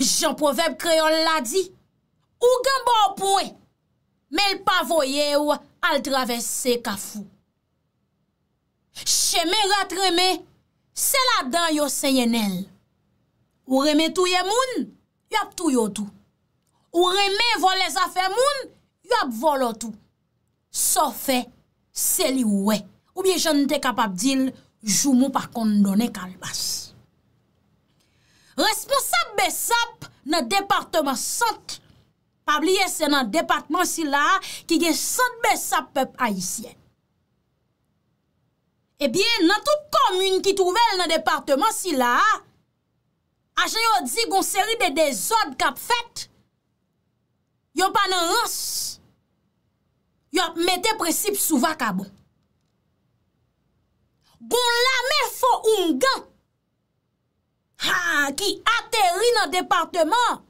Jan profep kreyon la di, ou gen bon pou e, men l pavoye ou al travesse ka fou. Che men rat reme, se la dan yo se yen el. Ou reme touye moun, yo ap touyo tou. Ou reme vole zafen moun, yo ap volo tou. So fe, se li ou e. Ou biye jan te kapap dil, jou mou pa kondone kalbass. responsab besap nan departman sot, pabliye se nan departman si la, ki gen sot besap pep aisyen. Ebyen, nan tout komyun ki touvel nan departman si la, ajen yo di goun seri de dezod kap fet, yon pa nan rass, yon mette presip sou vakabon. Goun la me fo un gant, Ha, ki ateri nan departement,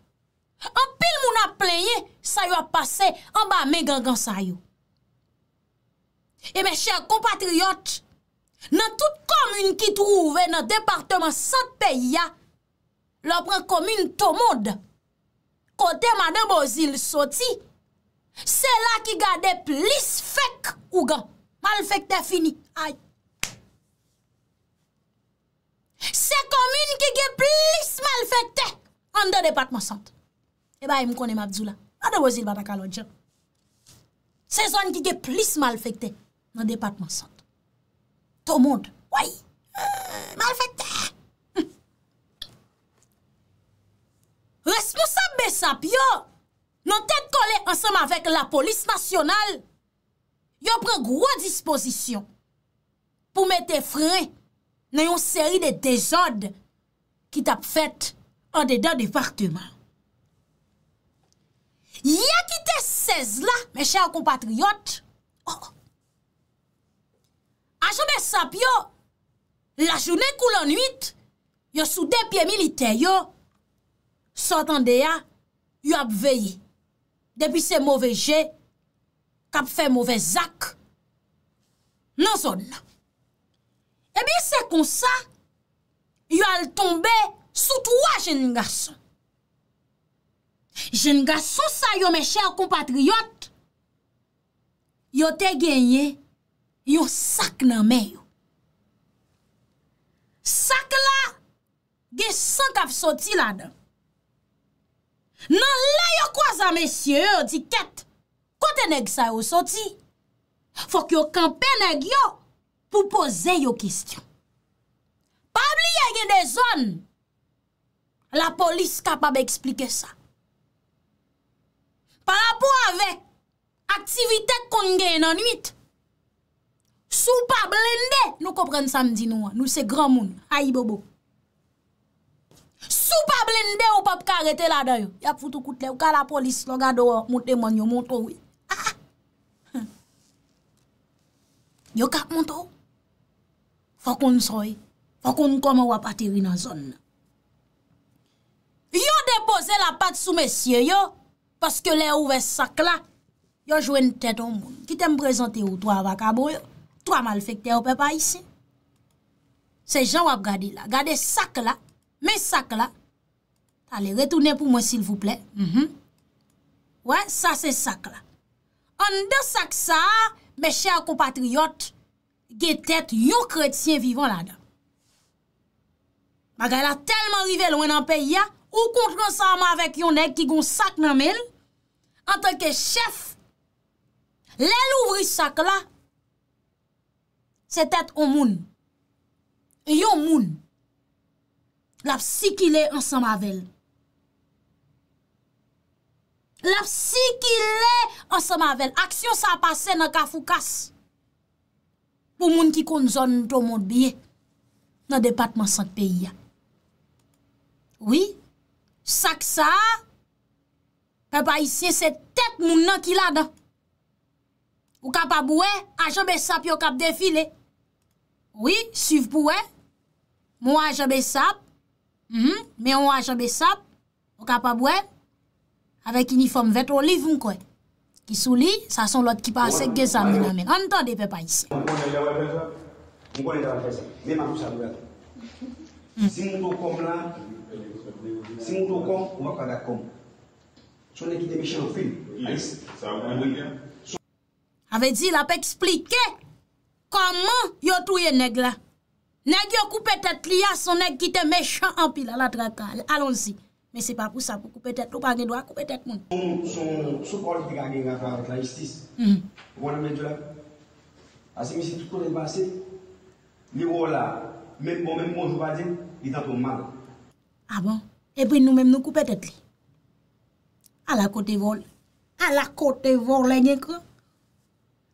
an pil moun ap plenye, sa yo ap pase, an ba me gangan sa yo. E me chèr kompatriot, nan tout komoun ki trouve nan departement sat pe ya, lopre komoun tomod, kote madè bo zil soti, se la ki gade plis fek ou gan, mal fek te fini, ay. Se komine ki ge plis malfekte an de depatman sante. E ba yon e konen mabdou la. A de wazil batakal wajan. Se zon ki ge plis malfekte nan depatman sante. To moun. Woy! Euh, malfekte! Hm. Responsabbe sap yo! Non ten kole ansam avek la polis nasyonal. Yo pren gwo disposisyon pou mette frey nan yon seri de dezod ki tap fèt an dedan departement. Ya ki te sez la, men chè an kompatriyot, oh, oh. a jome sap yo, la jounen koul an nuit, yo sou depye milite yo, sotan de ya, yo ap veyi, depi se mowé jè, kap fè mowé zak, nan zon la. Ebi, se kon sa, yo al tombe sot wajen nga son. Jen nga son sa, yo me chèr kompatriyot, yo te genye, yo sak nan men yo. Sak la, ge sank av soti la dan. Nan la yo kwa zan men siye, yo di ket, kote neg sa yo soti, fok yo kampe neg yo, pou pose yo kistyon. Pabli ye gen de zon, la polis kapab eksplike sa. Parapou ave, aktivite kon gen nan mit, sou pa blende, nou kopren samdi nou, nou se gran moun, a yi bobo. Sou pa blende, ou pap karete la dayo, yap foutou koute, ou ka la polis, loga do, moutemonyo, moutou. Ah, ah. Yo kap moutou, Fokoun soy, fokoun koman wap atiri nan zon. Yo depose la pat sou mesye yo, paske le ouve sak la, yo jwen teton moun. Ki te mprezante ou to avakabo yo, to amalfekte ou pe pa isi. Se jan wap gade la, gade sak la, men sak la, tale retoune pou mwen sil vouple. Mm-hmm. Wè, sa se sak la. An de sak sa, meshe akou patriyot, Ge tèt yon kredsyen vivan la ga. Bagay la tèlman rive lwen an pe ya, ou kont konsama avèk yon neg ki gon sak nan men, an tanke chef, lèl ouvri sak la, se tèt o moun. E yon moun, la psikile ansama vel. La psikile ansama vel. Aksyon sa pase nan kafoukas. Pou moun ki konzon ton moun biye, nan depatman sank peyi ya. Oui, sak sa, pe pa isye se tep moun nan ki la dan. Ou kap a boue, ajebe sap yo kap defile. Oui, suiv pouwe, mou ajebe sap, mm-hmm, mou ajebe sap, ou kap a boue, avek uniform vet olivoun kwey. Ki sou li, sa son lot ki pa ase ge zamina men. Antande pe pa isi. Hmm. Ave di la pe eksplike koman yo touye neg la. Neg yo koupe tet li ya son neg ki te mechant anpi la la trakal. Alonsi. Men se pa pou sa pou koupetet. Tou pa gen dwa koupetet moun. Sou politika gen gata avet la istis. Wana men djou la? Asi mi se tout konen basi. Ni wola, men pou men moun djou badjen, idat wou mal. A ah bon, e pi nou men nou koupetet li. A la kote vol. A la kote volen gen kwa.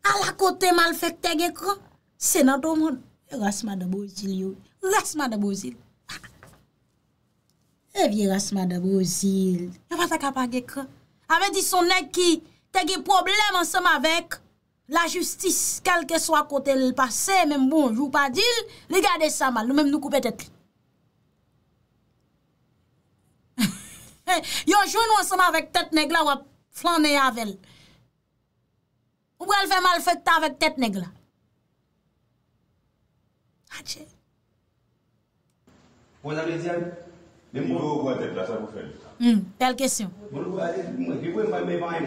A la kote malfekte gen kwa. Senat wou moun. E rase ma dabou zil yon. Rase ma dabou zil. Evye eh, rase mada brosil, yon patak apage kwa. Ame di son nek ki tege problem ansem avek la justis, kalke swa kote l pasè, menm bon, jou pa dil, li gade sa mal, menm nou koupe tet. Yon joun ansem avek tet neg la, wap flan ne yave l. Ou bèl fè mal fèk ta avek tet neg la? Adje. Ola, le diyan. Mwen mwen mwen mwen, mwen mwen mwen. Bel kesyon. Mwen mwen mwen, mwen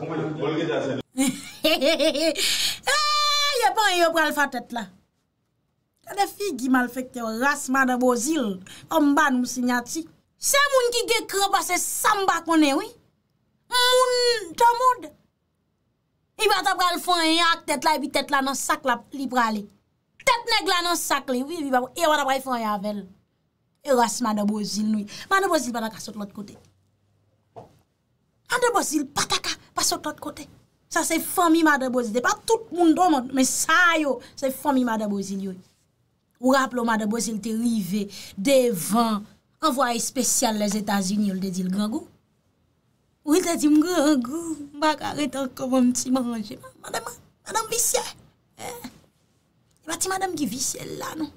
mwen mwen. He he he he he he. He yepan yop ral fa tet la. Tade fi gimal fekte yo. Rasman da bozil. Om ban mwen sinyati. Se mwen ki gekro bas e samba konen ou. Mwen mwen tomoud. I bat ap ral fwa yon ak tet la. Ibi tet la nan sak la li prale. Tet neg la nan sak le. E wad ap ral fwa yon avel. E rase mada bozil nou. Mada bozil banak asot lot kote. Mada bozil pataka pasot lot kote. Sa se fomi mada bozil. De pa tout moun do man. Men sa yo se fomi mada bozil yoy. Ou rap lo mada bozil te rive. Devan. Envoye spesyal les Etats-Unis. Ou l de dil grangou. Ou l de dil grangou. Bak a retan komon ti manje. Mada mou. Mada mou. Mada mou. Mada mou. Mada mou. Mada mou. Mada mou. Mada mou. Mada mou. Mada mou. Mada mou. Mada mou.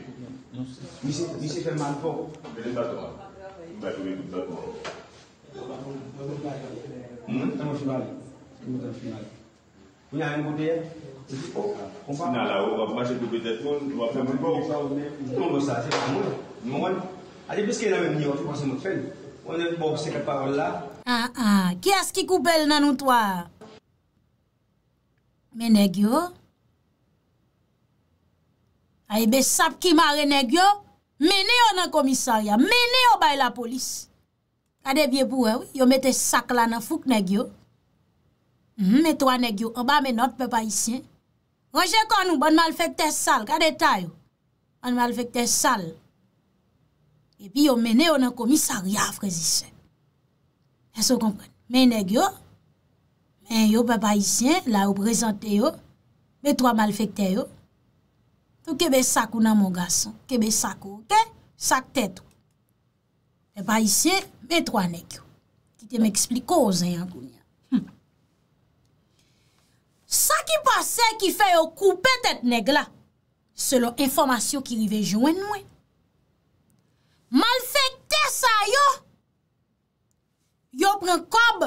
Link mwen se fèman pou. Fèman. Tè mwen fèman. Fèman. Fèman. Fèman. Fèman. Fèman. Fèman. Fèman. Fèman. Fèman. Fèman. Fèman. Fèman. Fèman. Fèman. Fèman. Mwen leg yo. Fèman. Aybe ah, sap ki mare negyo, mene yo nan komisarya, mene yo bay la polis. Kade vie pouwe, eh, yo mette sak la nan fuk negyo, mene mhm, to anegyo, anba menot pe bayisyen, roje kon nou, ban mal fekte sal, kade tay yo, ban mal fekte sal. E pi yo mene yo nan komisarya, frezisyen. E so kompren, mene negyo, men yo pe bayisyen, la yo prezante yo, mene to anegyo, Tou kebe sakou nan moun gason. Kebe sakou, ok? Sak tètou. E pa isye, me trwa nek yo. Ki te mè ekspliko o zè yon goun ya. Hmm. Sa ki pase ki fè yo koupè tèt nek la, se lò informasyon ki rive joen mwen. Malfekte sa yo. Yo pren kob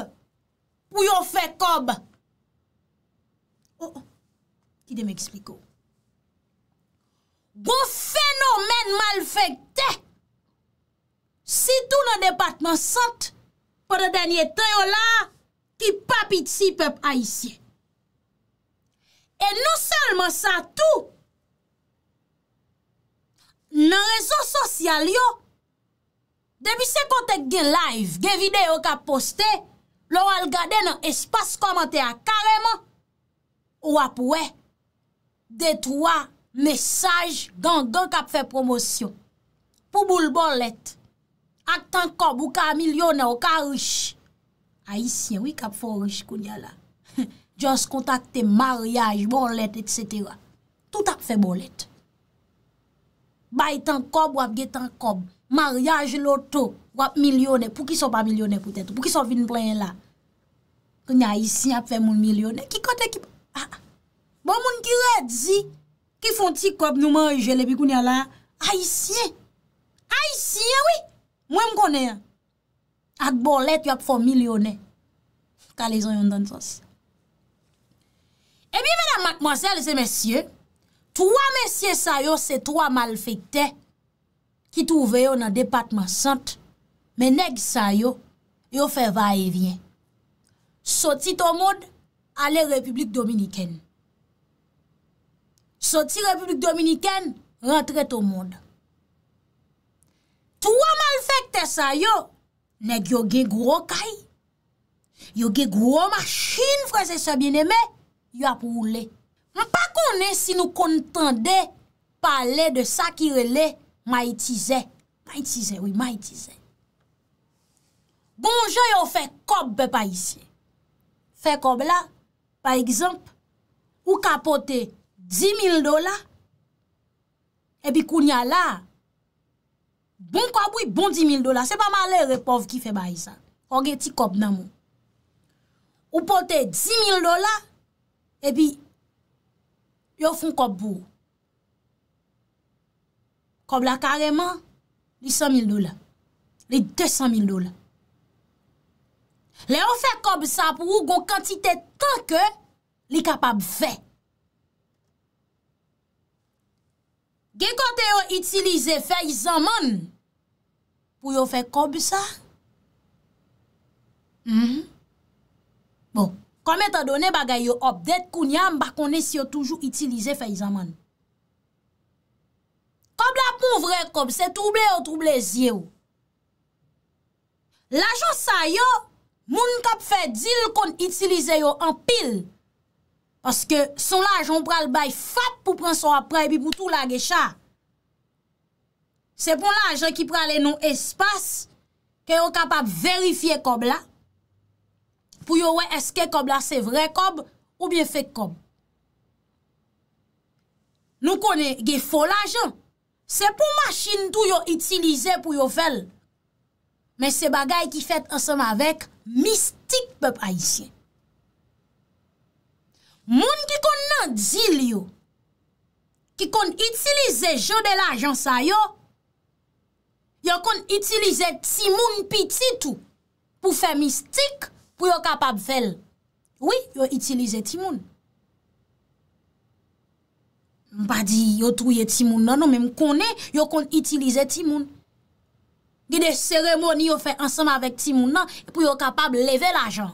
pou yo fè kob. Oh, oh, ki te mè ekspliko o. bon fenomen malfekte, si tou nan depatman sant, pou re denye treyo la, ki papit si pep a isye. E nou salman sa tou, nan rezon sosyal yo, debi se kontek gen live, gen videyo ka poste, lou al gade nan espas komante a kareman, ou apwe, detoua, Mesaj, gan, gan kap fe promosyon. Pou boul bolet. Ak tan kob, ou ka milyonè, ou ka rish. Aisyen, wik ap fò rish koun ya la? Djon se kontakte, maryaj, bolet, etc. Tout ap fe bolet. Bay tan kob, wap ge tan kob. Maryaj, loto, wap milyonè. Pou ki son pa milyonè pwetè? Pou ki son vin pre yon la? Koun ya aisyen ap fe moun milyonè. Ki kote ki... Ah, ah. Bon moun ki redzi... ki fon ti kop nou man ou jele bi koun ya la, a isye, a isye wii, mwen m konen, ak bolet yon ap fomil yon e, ka le zon yon dan sos. E mi vè nan makmwansel se mesye, touwa mesye sa yo se touwa malfekte, ki touve yo nan departman sant, men neg sa yo, yo fe va e vyen. Soti to mod ale republik dominiken, Soti Republik Dominiken, rentret ou moun. Touwa malfekte sa yo, neg yo gen gwo kay. Yo gen gwo mashin, frase se bieneme, yo ap wou le. Mwen pa konen si nou kontande pale de sa ki rele ma itize. Ma itize, oui, ma itize. Bon, Gonjo yo fe kob be pa isi. Fe kob la, par exemple, ou kapote sa 10.000 dola, ebi kounya la, bon kwa bou, bon 10.000 dola, se pa ma le repov ki fe ba yisa, konge ti kop nan moun. Ou pote 10.000 dola, ebi, yo fon kop bou. Kop la kareman, li 100.000 dola, li 200.000 dola. Le ou fe kop sa pou ou gon kantite tan ke li kapab vek. Ge kote yo itilize feyizaman pou yo fe kob sa? Mhm. Bon, kome ta done bagay yo opdet koun yam bak kone si yo toujou itilize feyizaman. Kob la pou vre kob, se touble yo touble zye yo. Lajos sa yo, moun kap fe dil kon itilize yo an pil. Aske son la ajan ou pral bay fap pou pran son apre epi pou tou la gecha. Se pou la ajan ki pral enon espas ke yo kapap verifiye kob la pou yo we eske kob la se vre kob ou bien fek kob. Nou konen ge fol ajan. Se pou masjin tou yo itilize pou yo vel. Men se bagay ki fet ansem avek mistik pep aisyen. Moun ki kon nan zil yo, ki kon itilize jo de la ajan sa yo, yo kon itilize timoun pititou, pou fe mistik, pou yo kapab vel. Oui, yo itilize timoun. Mpa di yo touye timoun nan, nou men mkone, yo kon itilize timoun. Gide seremoni yo fe ansam avek timoun nan, pou yo kapab leve la ajan.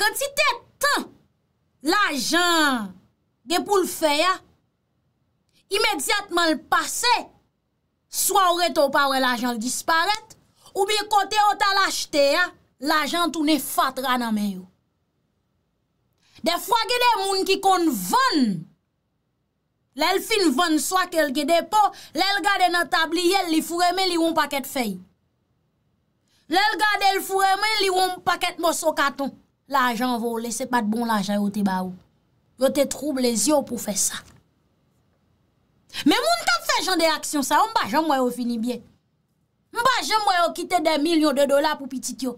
Kantitet, tan l'ajan ge pou l'fe ya, imediatman l'pase, swa ou reto pa ou re l'ajan l'disparet, ou bi kote ou tal l'ajte ya, l'ajan tou ne fat rana me yo. Defwa gede moun ki kon ven, lèl fin ven swa kel gede po, lèl gade nan tabli yel li furemen li woun paket fey. Lèl gade l'furemen li woun paket mous okaton. L'ajan vou lese pat bon l'ajan yo te ba ou. Yo te troublez yo pou fe sa. Me moun tap fe jan de aksyon sa, mba jan mwayo fini bien. Mba jan mwayo kite de milyon de dola pou pitik yo.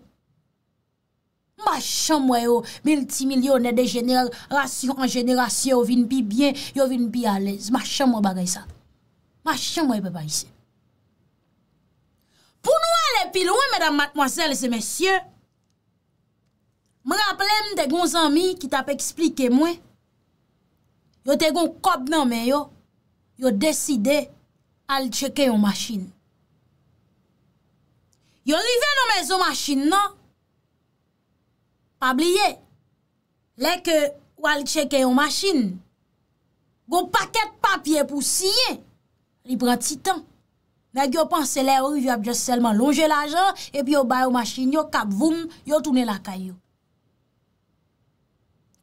Mba jan mwayo, milti milyon ne de jener, rasyon en jenerasyon, yo vin bi bien, yo vin bi alez. Mba jan mwayo bagay sa. Mba jan mwayo pe bayise. Pou nou ale pil wè, mèdam matmoasele se mesye, Mwen ap lem de gon zanmi ki tap eksplike mwen, yo te gon kop nan men yo, yo deside al cheke yon masin. Yo rive nan mezon masin nan, pa bliye, leke ou al cheke yon masin, gon paket papye pou siye, li pran ti tan, men yo panse le ou yo ap jose selman longe la jan, epi yo bayo masin yo kap voun, yo toune la kayo.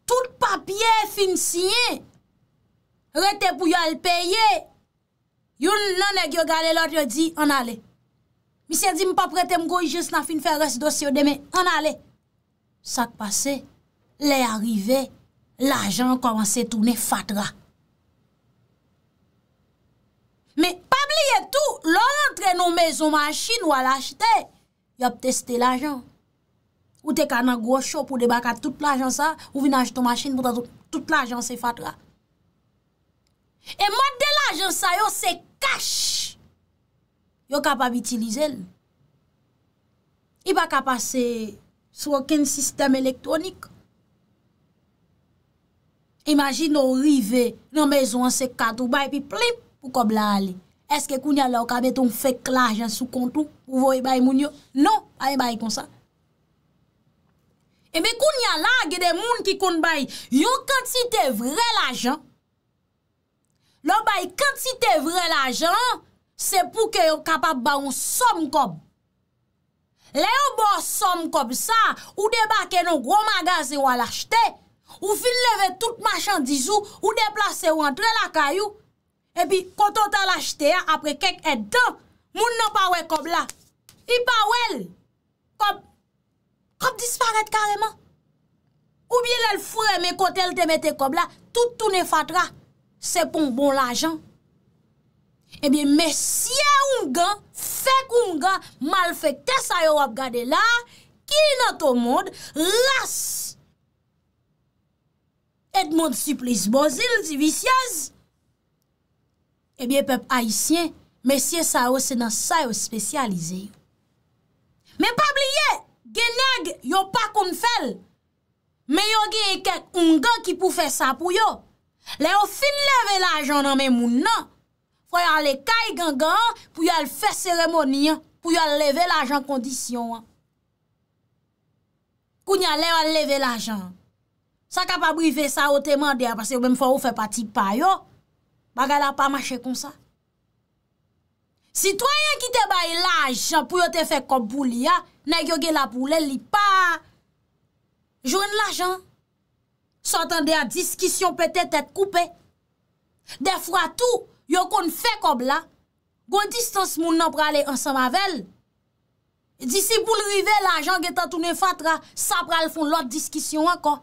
Tout papye fin sinye, rete pou yo al peye, yon nan e gyo gale lot yo di, an ale. Misye di mi pap rete mgoj jes nan fin fè res dosyo deme, an ale. Sak pase, le arrive, lajan komanse toune fatra. Me, pa bliye tou, lor entre nou mezo man chine wala achete, yop testel lajan. Ou te ka nan gwo chop ou de baka tout l'ajan sa ou vi nan jiton machin pou ta tout l'ajan se fatwa. E mod de l'ajan sa yo se kash yo kapab itilize el. I baka pase sou okin sistem elektronik. Imagin nou rive nou mezon se katou bay pi plip pou kobla ali. Eske koun ya la ou kabete ou fek l'ajan sou kontou pou voy bay moun yo? Non, ay e bay konsa. E me koun yalage de moun ki koun bayi. Yo kante si te vre l'ajan, lo bayi kante si te vre l'ajan, se pou ke yo kapap ba yon som kob. Le yo bo som kob sa, ou debake yon gro magaze wala chete, ou fin leve tout machandizou, ou deplase wantre l'akayou, epi konton ta l'achete apre kek et dan, moun nan pawe kob la. I pawe l. Kob. Disparet kareman. Ou bie lèl fwèmè kote lèl te mette kob la, toutou ne fatra. Se pon bon la jan. E eh bie mesye ungan, fek ungan, mal fek te sayo wap gade la, ki nan ton moun, las. Et moun suplis bozil, zivisyaz. E eh bie pep aisyen, mesye sa yo se nan sayo spesyalize. Men pa bliye, Genag yo pa kon fel, men yo genye kek un gen ki pou fe sa pou yo. Le yo fin leve la jan nan men moun nan. Foyan le kay gengen pou yo al fe seremoni an, pou yo al leve la jan kondisyon an. Koun ya leve la jan. Sa ka pa brive sa o temande a, pase yo menm fwa ou fe pati pa yo, baga la pa mache kon sa. Citoyen ki te baye la ajan pou yo te fekob boulia, nan yo ge la boulen li pa. Jwen la ajan, sotan de a diskisyon pete te te koupe. De fwa tou, yo kon fekob la, gwen distans moun nan prale ansan mavel. Disi pou lrive la ajan ge tan toune fatra, sa pral foun lot diskisyon akon.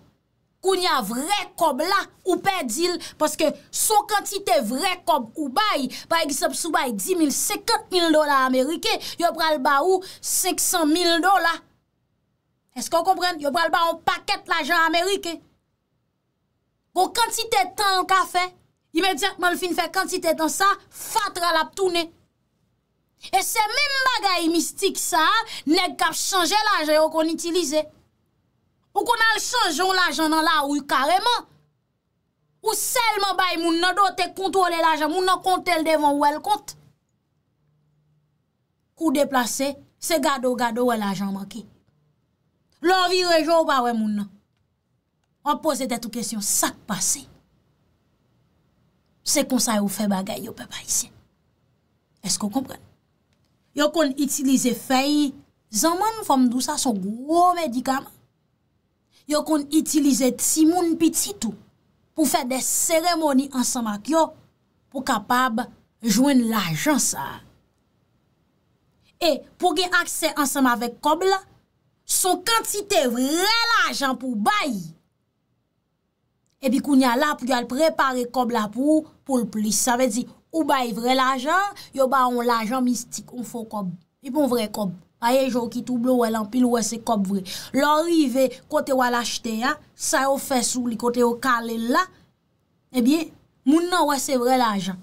ou ni a vre kob la ou pe dil, paske sou kantite vre kob ou bay, bay gisop sou bay 10.000, 50.000 dola Amerike, yo pral ba ou 500.000 dola. Esko kompren? Yo pral ba ou paket l'ajan Amerike. Ko kantite tan ka fe, imediyakman l fin fe kantite tan sa, fatra la ptoune. E se men bagay mistik sa, ne kap chanje la aje yo kon itilize. Ou kon al chanjon l'ajan nan la ou karèman. Ou selman bay moun nan do te kontrole l'ajan, moun nan kontel devan ou el kont. Ou deplase, se gado gado ou el ajan man ki. L'envi rejou ou ba we moun nan. An pose te tou kesyon sak pase. Se konsay ou fe bagay yo pe pa isen. Esko kompren? Yo kon itilize fey, zanman fom dou sa son gro medikaman. Yo kon itilize timoun pititou pou fè de seremoni ansama kyo pou kapab jwen l'ajan sa. E pou gen akse ansama vek kob la, son kantite vre l'ajan pou bayi. E bi koun ya la pou gyal prepare kob la pou pou l'pli. Sa ve di ou bayi vre l'ajan, yo ba on l'ajan mistik, on fò kob. E pou bon vre kob. Aye jou ki tou blou wè lan pil wè se kop vre Lò rive kote wè l'achete ya Sa yo fè sou li kote yo kalè la Ebyè eh Moun nan wè se vre l'ajan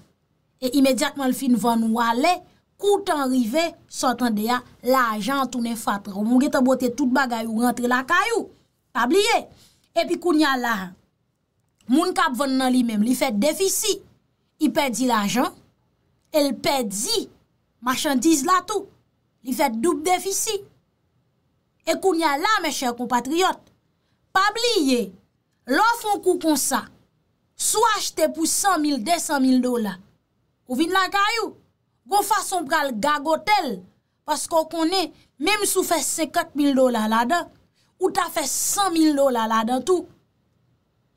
E imediatman l'fin van wè lè Koutan rive Sotan de ya l'ajan an tou ne fatra Moun gen te bote tout bagay ou rentre la kayou Tabliye E pi koun nyan la Moun kap van nan li men Li fè defisi I pedi l'ajan El pedi Machantiz la tou li fet dub defisi, e kou nye la meche kompatriot, pa bli ye, lò fon kou kon sa, sou achete pou 100 000, 200 000 dola, ou vin lankayou, kon fason pral gagotel, paskou kon e, mem sou fe 50 000 dola la dan, ou ta fe 100 000 dola la dan tou,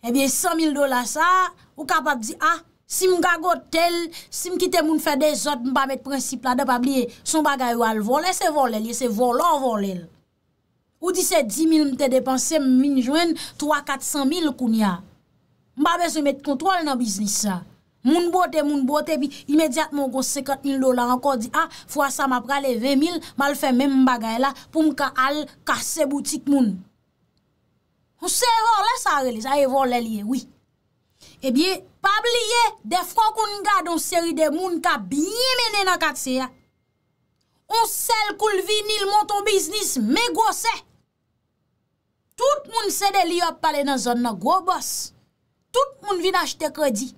e eh bi 100 000 dola sa, ou kapap di a, ah, Si m gago tel, si m kite moun fe dezot, m ba met prinsip la de pa bliye, son bagay wale vole se vole liye, se volon vole liye. Ou di se di mil m te depanse m minjwen, 3-400 mil koun ya. M ba bezou met kontrol nan biznis sa. Moun bote, moun bote bi, imediat mou gose 50 mil dola, anko di a, ah, fwa sa ma prale 20 mil, mal fe men bagay la pou m ka al kase boutik moun. On se role sa re liye, sa e vole liye, wik. Ebye, pabliye, defran kon nga don seri de moun ka biye mene nan kat se ya. On sel koul vinil moun ton biznis me gwo se. Tout moun se de li yo pale nan zon nan gwo bos. Tout moun vin achete kredi.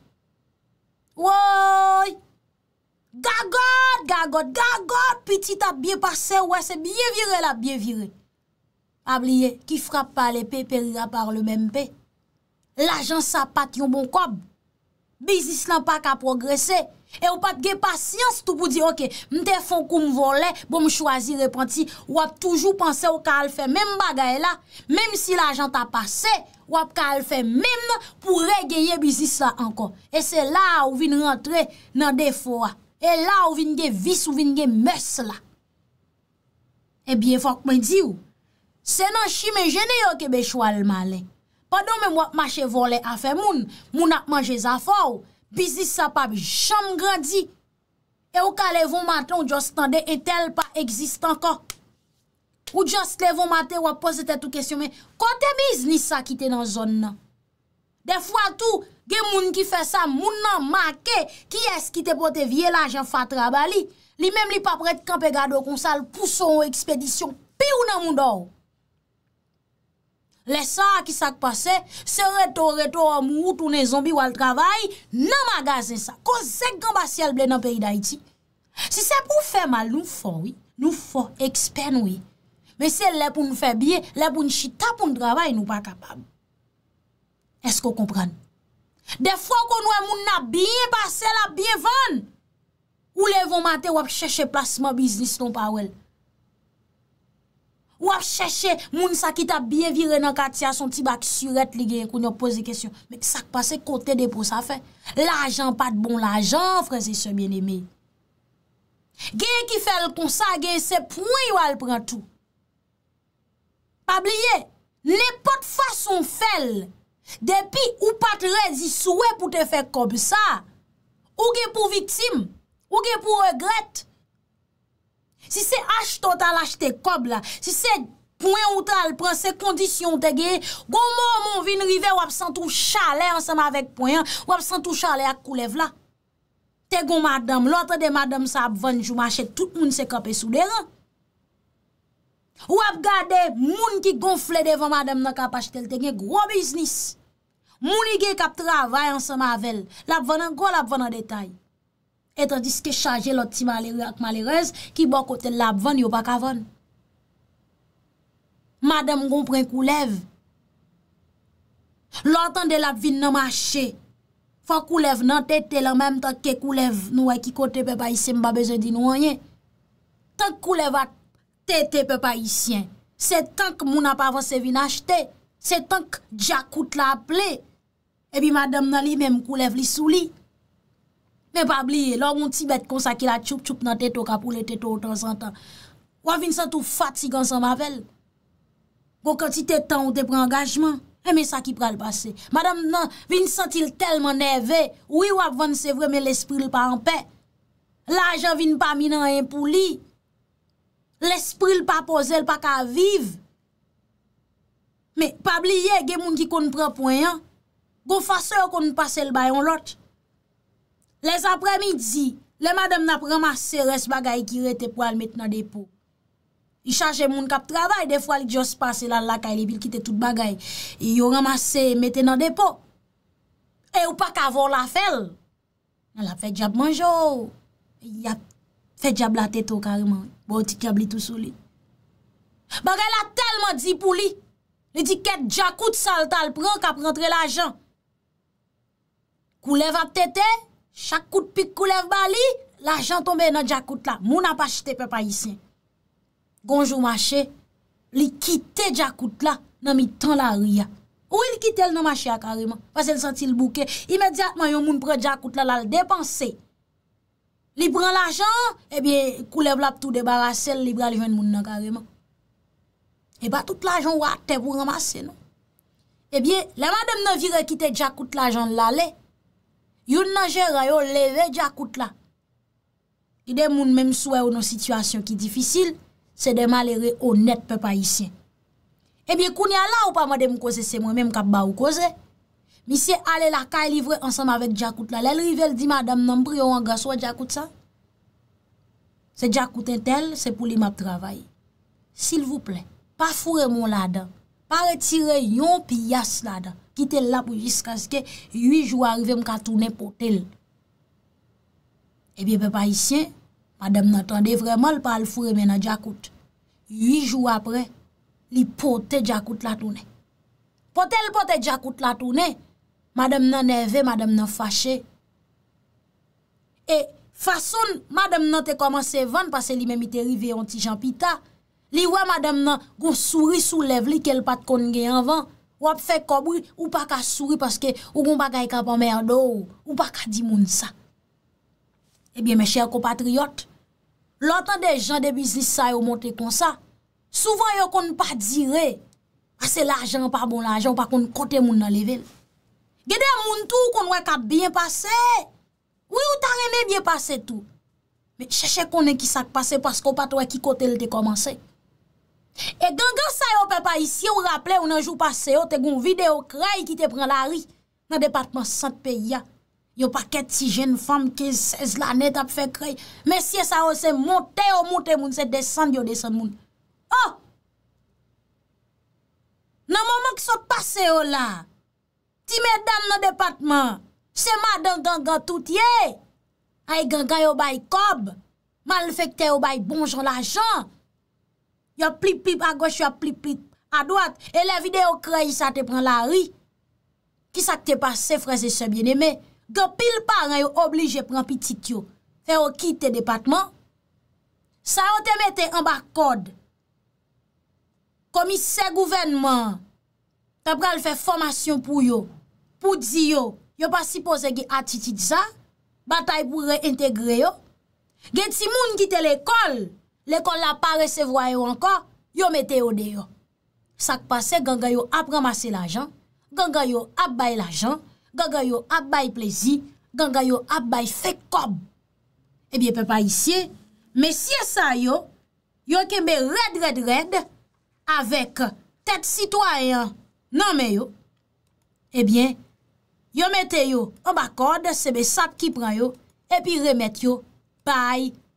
Woy, gagot, gagot, gagot, pitita biye pase, woy se biye vire la, biye vire. Pabliye, ki frappe pale pe, periga par le men pe. l'ajant sa pat yon bon kob, bizis lan pa ka progresse, e ou pat gey pasyans tout pou di, ok, mte fon koum volè, bon mè chwazi repanti, wap toujou panse wakal fè mèm bagay la, mèm si l'ajant a pase, wap kal fè mèm pou regyeye bizis la ankon, e se la ou vin rentre nan defo a, e la ou vin gey vis ou vin gey mès la, e biye fok mè di ou, se nan chi mè jene yo kebechwal malè, Padon men wap mache vole afe moun, moun ap manje zafaw, bizis sa pa bi jam grandi. E ou ka levon mate ou jostande etel pa exist anka. Ou jost levon mate wap pose te tou kesyon men, kote biznis sa ki te nan zon nan. Defwa tou, gen moun ki fe sa moun nan make, ki es ki te pote vie la jan fatra bali. Li men li papret kampe gado kon sal pouson ou ekspedisyon pi ou nan moun do ou. Le sa a ki sak pase, se reto reto a mou tou ne zonbi wal travay, nan magazen sa. Ko zek gamba siel ble nan peyi da iti. Si se pou fe mal, nou fò, nou fò, eksper nou e. Me se le pou nou fe bie, le pou nou chita pou nou travay, nou pa kapab. Esko kompran? De fò kon wè moun na bie pase la bie van, ou le von mate wap chèche plasman biznis non pa wèl. Ou ap chèche moun sa ki ta biye vire nan katia son ti bak suret li gen koun yo pose kèsyon. Mèk sak pa se kote de pou sa fè. L'ajan pat bon l'ajan, frèze se mien eme. Gen ki fèl kon sa gen se pouen yo al prantou. Pabliye, le pot fason fèl. Depi ou pat rezi souè pou te fèk kom sa. Ou gen pou vitim, ou gen pou regrett. Si se ashtot al ashte kob la, si se poyen ou tal pren se kondisyon tege, gwo moun moun vin rive wap santou chale ansama vek poyen, wap santou chale ak koule vla. Te gwo madame, lote de madame sa ap venjou machet, tout moun se kapesou deran. Wap gade moun ki gonflede vwa madame nan kap ashtel tege, gwo biznis. Moun i ge kap travay ansama vel, la ap venan, gwo la ap venan detay. Et an diske chaje lot ti malere ak malerez ki bo kote lab ven yo baka ven. Madem goun pren koulev. Lò tan de lab vin nan mache, fò koulev nan tete la menm tan ke koulev nou wè ki kote pe pa isye mba beze di nou wanyen. Tan koulev at tete pe pa isyen, se tan k moun ap avanse vin achete, se tan k diakout la aple, e bi madem nan li menm koulev li sou li. Men pabliye, lò moun tibet kon sa ki la tchoup tchoup nan teto kapou le teto ou tansan tan. Ou avin san tou fat si gansan mavel. Gò konti te tan ou te prangajman. Eme sa ki pral pase. Madame nan, vin san til telman neve. Ou i wap van se vremen l'espril pa anpe. L'ajan vin pa minan enpou li. L'espril pa pose, l'pa ka vive. Men pabliye, gen moun ki kon pran poyen. Gò fase yo kon pase l'bayon lote. Les apremidzi, le madem nap ramase res bagay ki rete pou al met nan depo. I chanje moun kap travay, defo al dios pase la laka, li bil kite tout bagay, yo ramase mette nan depo. E ou pa kavon la fel, nan la fejab manjou, fejab la teto karman, bo ti kabli tout sou li. Bagay la telman di pou li, li di ket jakout sal tal pran kap rentre la jan. Kou lev ap tete, Chakout pik koulev bali, la jan tombe nan djakout la. Moun apache te pe pa isyen. Gonjou mache, li kite djakout la nan mi tan la ria. Ou il kite l nan mache a kareman? Pase l sentil bouke, imediatman yon moun pre djakout la lal depanse. Li pran la jan, ebyen eh koulev la ptou debarase, li pran li ven moun nan kareman. Eh Eba tout non? eh la jan wate pou ramase nou. Ebyen, le madem nan vire kite djakout la jan lale, Yon nanjè rayon leve Djakout la. Ki de moun menm souè e ou nou situasyon ki difisil, se de malere ou net pe pa yisyen. Ebyè, koun ya la ou pa mwen dem kouze se mwen menm kap ba ou kouze? Mi se ale la kalivre e ansanm avèk Djakout la. Lè l'rivelle di madame nambri ou an gaso wè Djakout sa? Se Djakout et el, se pou li map travay. Sil vouple, pa fure mon la dan. Pa retire yon pi yas la dan. ki eh te lapou jiskanske, yi jou arive mka toune potel. E bi pe pa isye, madame nan tande vreman l pa al fure mena djakout. Yi jou apre, li pote djakout la toune. Potel pote djakout la toune, madame nan neve, madame nan fache. E fason, madame nan te komanse ven, pase li men mi te rive yon ti jan pita, li wè madame nan goun souri sou lev li, li ke l pat kon gen yon ven, Wap fe kobou ou pa ka souri paske ou kon pa gay ka pa merdo ou, ou pa ka di moun sa. Ebyen eh me chèl ko patriot, lotan de jan de biznis sa yo monte kon sa, souvan yo kon pa dire, ase ah, l'ajan pa bon l'ajan, pa kon kote moun nan le ven. Gede moun tou kon wè ka bien pase, wè ou tan ene bien pase tou. Mè chèche konen ki sak pase paske ou pat wè ki kote lte komanse. E gangan sa yo pe pa isi yo raple ou nan jou pase yo te goun vide yo kray ki te pren la ri. Nan departman sante pe ya. Yo pa ket si jen fame ki sez lanet ap fe kray. Mesye sa yo se monte yo monte moun se descend yo descend moun. Oh! Nan mouman ki sote pase yo la. Ti me dan nan departman. Se ma dan gangan tout ye. A yi gangan yo bay kob. Mal fekte yo bay bonjon la jan. yo plip-plip a goch, yo plip-plip a doat, e levide yo krey sa te pran la ri, ki sa te pa se freze se biene, me, yo pil pa an yo oblije pran pitit yo, fe yo kite departman, sa yo te mette an ba kod, komise gouvenman, tabral fe formasyon pou yo, pou di yo, yo pa sipoze ge atitit sa, batay pou reintegre yo, gen si moun gite l'ekol, Le kon la pa resevwa yo anka, yo mete yo de yo. Sak pase, ganga yo ap ramase la jan, ganga yo ap bay la jan, ganga yo ap bay plezi, ganga yo ap bay fekob. Ebyen pe pa isye, mesye sa yo, yo keme red, red, red, avek tet sitwayan nanme non, yo. Ebyen, eh yo mete yo anba kode, sebe sap ki pran yo, epi remet yo paye.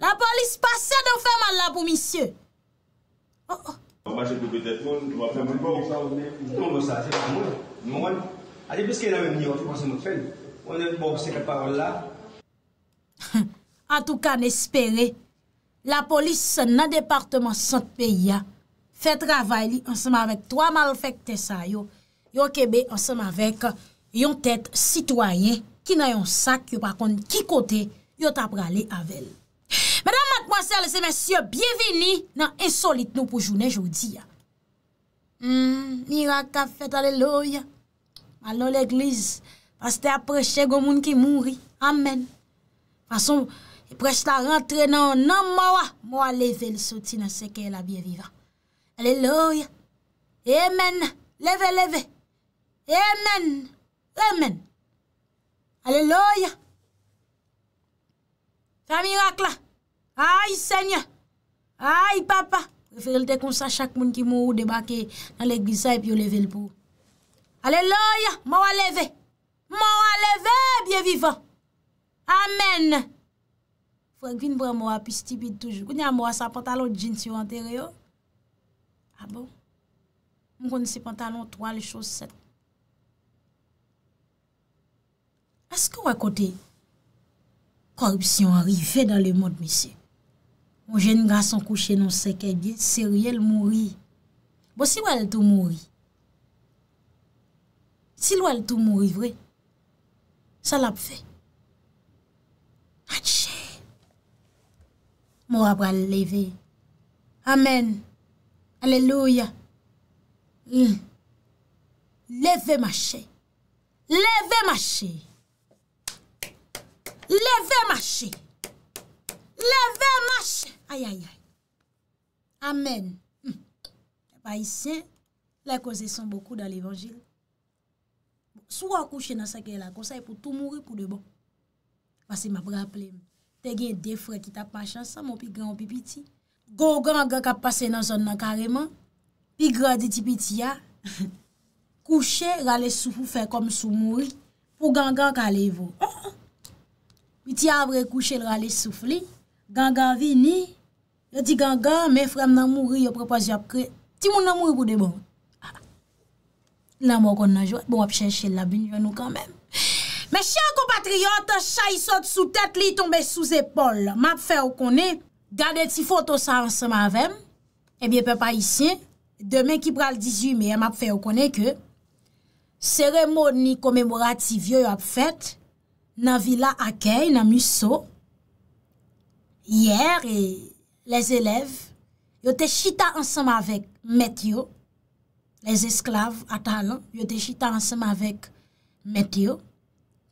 La polis pasè de fèman oh, oh. bon, la pou misye. An tou ka nespere, la polis nan departement sotpeya fè travay li ansem avèk twa mal fèk te sa yo. Yo kebe ansem avèk euh, yon tèt sitwayen ki nan yon sak yo pakon ki kote yo tapra li avèl. Mwen hmm, se a lese mwen sye biyevini nan insolit nou pou jounen joudi ya. Mmm, mirak a fet, aleloya. Malon l'egliz, pas te apreche gomoun ki mouri, amen. Pason, e preche la rentre nan nan mwa, mwa leve le soti nan seke la biyevina. Aleloya. Amen. Leve, leve. Amen. Amen. Aleloya. Fa mirak la. Ay, Seigne, ay, Papa, referilte kon sa chak moun ki moun ou debake nan l'eglisa epi ou leve l'pou. Aleloya, moun waleve, moun waleve, biye vivan. Amen. Frenk vin brè moun api stibid toujou. Gounè a moun sa pantalon djin si yo anteryo? A ah bon? Moun kon se pantalon, towa le choset. A se kon wakote korupsyon arrive dan le moun mesey? Mwen jen gra san kouche nan sekè di, serièl mouri. Bo si wèl tou mouri. Si wèl tou mouri vre, sa la pfe. Atchè. Mwen wap wale leve. Amen. Aleluya. Leve mè chè. Leve mè chè. Leve mè chè. Leve mach! Ayayay! Amen! Bayisyen, la koze son boku da l'evangil. Sou akouche nan sakye la konsay pou tou mouri pou de bon. Basi mabra plem. Te gen defre ki tap ma chansan moun pi gran ou pi piti. Gou gan gan ka pase nan zon nan kareman. Pi gradi ti piti ya. Kouche rale soufou fe kom sou mouri. Pou gan gan ka leve. Oh, oh. Pi ti avre kouche rale soufou li. Ganga vini, yo di ganga, men frem nanmouri yo prepoz yo ap kre. Ti moun nanmouri kou de moun? Nanmou ah. kon nanjou, bon ap chenche la bini yo nou kanmen. Men chan ko patriyote, chay sot sou tèt li tombe sou zepol. Map fe okone, gade ti foto sa ansa mavem. Ebyen eh pe pa isye, demen ki pral 18 me, map fe okone ke. Seremoni komemorati vyo yo ap fet, nan vila akey, nan muso. Yer, les eleve, yo te chita ansem avèk Metyo, les esklav atalan, yo te chita ansem avèk Metyo,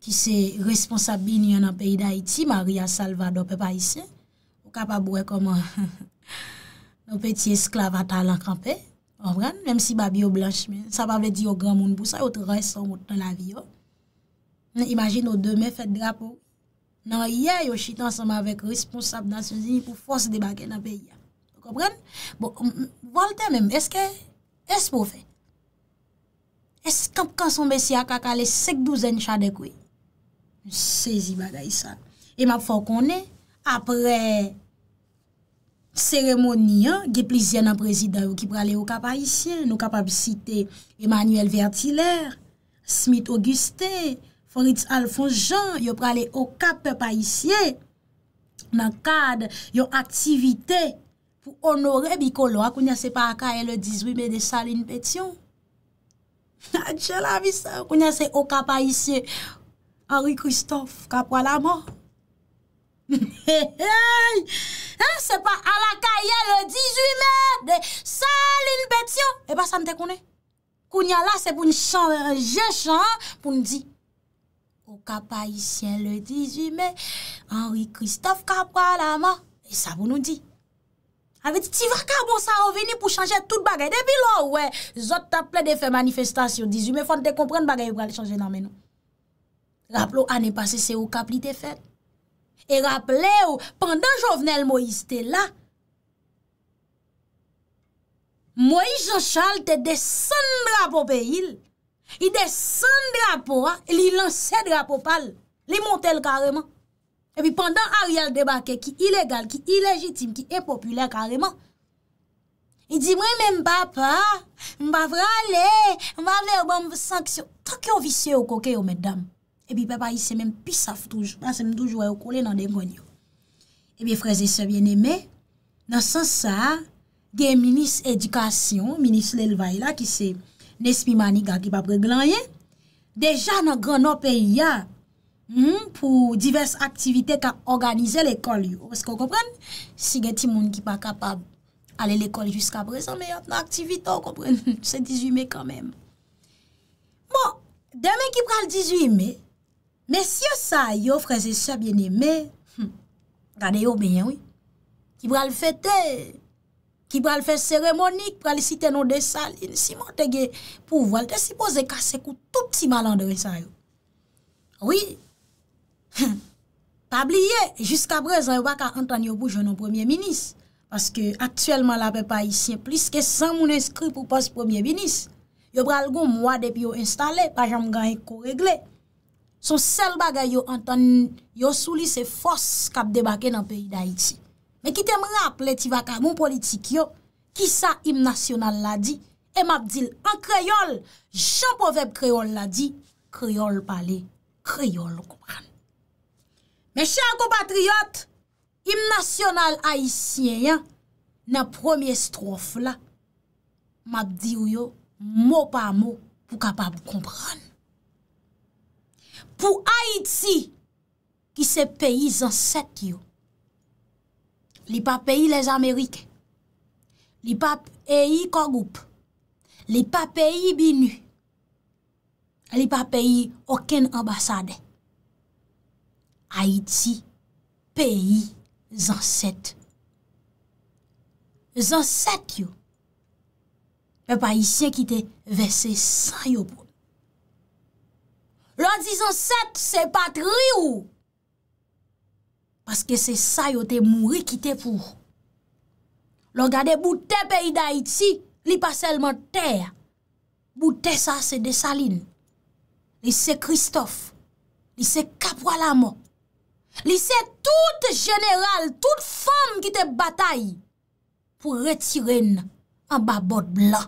ki se responsabili yon an peyi d'Aiti, Maria Salvador, pe pa yise. Ou kapabouè komon, nou pe ti esklav atalan kampè, ou mwen, mèm si babi ou blanche mè, sa pa vè di yo gran moun bousa, yo te ray son, yo te lavi yo. Imagin nou demè fèd drap ou. Nan yè yo chitan sa m avèk responsab nan souzini pou fòs debake nan peyi ya. Kòpren? Bon, walte mèm, eske, espo fè? Eskap kan son besi akakale sek douzen chade kwe? Se zi bagay sa. E map fò konè, apre seremoni, ge plizien nan prezidè ou ki prale ou kapayisyen, nou kapab site Emmanuel Vertiler, Smith Auguste, Fon rit al fon jan yo prale okap pa isye nan kade yo aktivite pou onore bi koloa kounye se pa akaye le 18 me de Saline Petion. A dje la vi sa kounye se okap pa isye Henry Christophe kapwa la mor. Se pa al akaye le 18 me de Saline Petion. E eh ba sa mte kounye? Kounye la se pou nje euh, chan pou ndi O kapayisyen le dizime, Henry Christophe kapwa la ma, E sa vou nou di. A ve di, ti va ka bon sa reveni pou chanje tout bagay, Depi lo we, Zot taple de fe manifestasyon, Dizime fon te kompren bagay, Ou ga le chanje nan menou. Raple ou, ane pase se ou kapli te fe. E rapple ou, Pendan jovenel Moïse te la, Moïse Jean Charles te desembra bobe il, I de san drapo, li lanse drapo pal, li montel kareman. E pi pandan Ariel debake ki ilegal, ki ilegitim, ki impopuler kareman. I di mwen men mbapa, mba vralè, mba vralè oban mbe sanksyon. Tok yo visye yo koke yo meddam. E pi papa yi se men pisaf toujou. Mwen se men toujou yo koule nan den gwen yo. E pi fraze se vyen eme, nan san sa, gen minis edikasyon, minis lelvay la ki se... Nespi mani ga ki pa preglanye, deja nan gran nou peyi ya hmm, pou divers aktivite ka organize l'ekol yo. Ose kon kompren, si gen ti moun ki pa kapab ale l'ekol jusqu apresan, me yot nan aktivite, o kompren, se 18 me kanmen. Bon, demen ki pral 18 me, mesye sa yo fraze sa biene hmm, me, gade yo benye woy, ki pral fete e. I pral fè seremonik pral sitè nou desal in e si mantege pou valte si pose kase kou tout si malandre sa yo. Oui, tabli ye, jiska brez an yo baka an tan yo bouj nou premier minis, paske aktuelman la pe pa yisye plis ke san moun eskri pou pos premier minis. Yo pral goun mwa depi yo installe, pajam gan yi koregle. Son sel baga yo an tan yo souli se fos kap debake nan peyi da iti. men ki tem rap le ti vaka moun politik yo, ki sa im nasyonal la di, e map dil an kreyol, jan povep kreyol la di, kreyol pale, kreyol kou an. Men chan ko patriyot, im nasyonal Haitien, nan premier strof la, map dil yo, mou pa mou, pou kapab kou an. Pou Haiti, ki se peyizan set yo, Li pa peyi les Amerik, li pa peyi kogoup, li pa peyi binu, li pa peyi oken ambasade. Haiti, peyi zanset. Zanset yo, pe pa yi sien ki te vese san yo pou. Lo di zanset se patri yo. Paske se sa yo te mouri ki te pou. Lo gade boute peyi da iti, li pa selman ter. Boute sa se de salin. Li se Kristof. Li se Kapwala mo. Li se tout general, tout femme ki te batay. Po retiren an babot bla.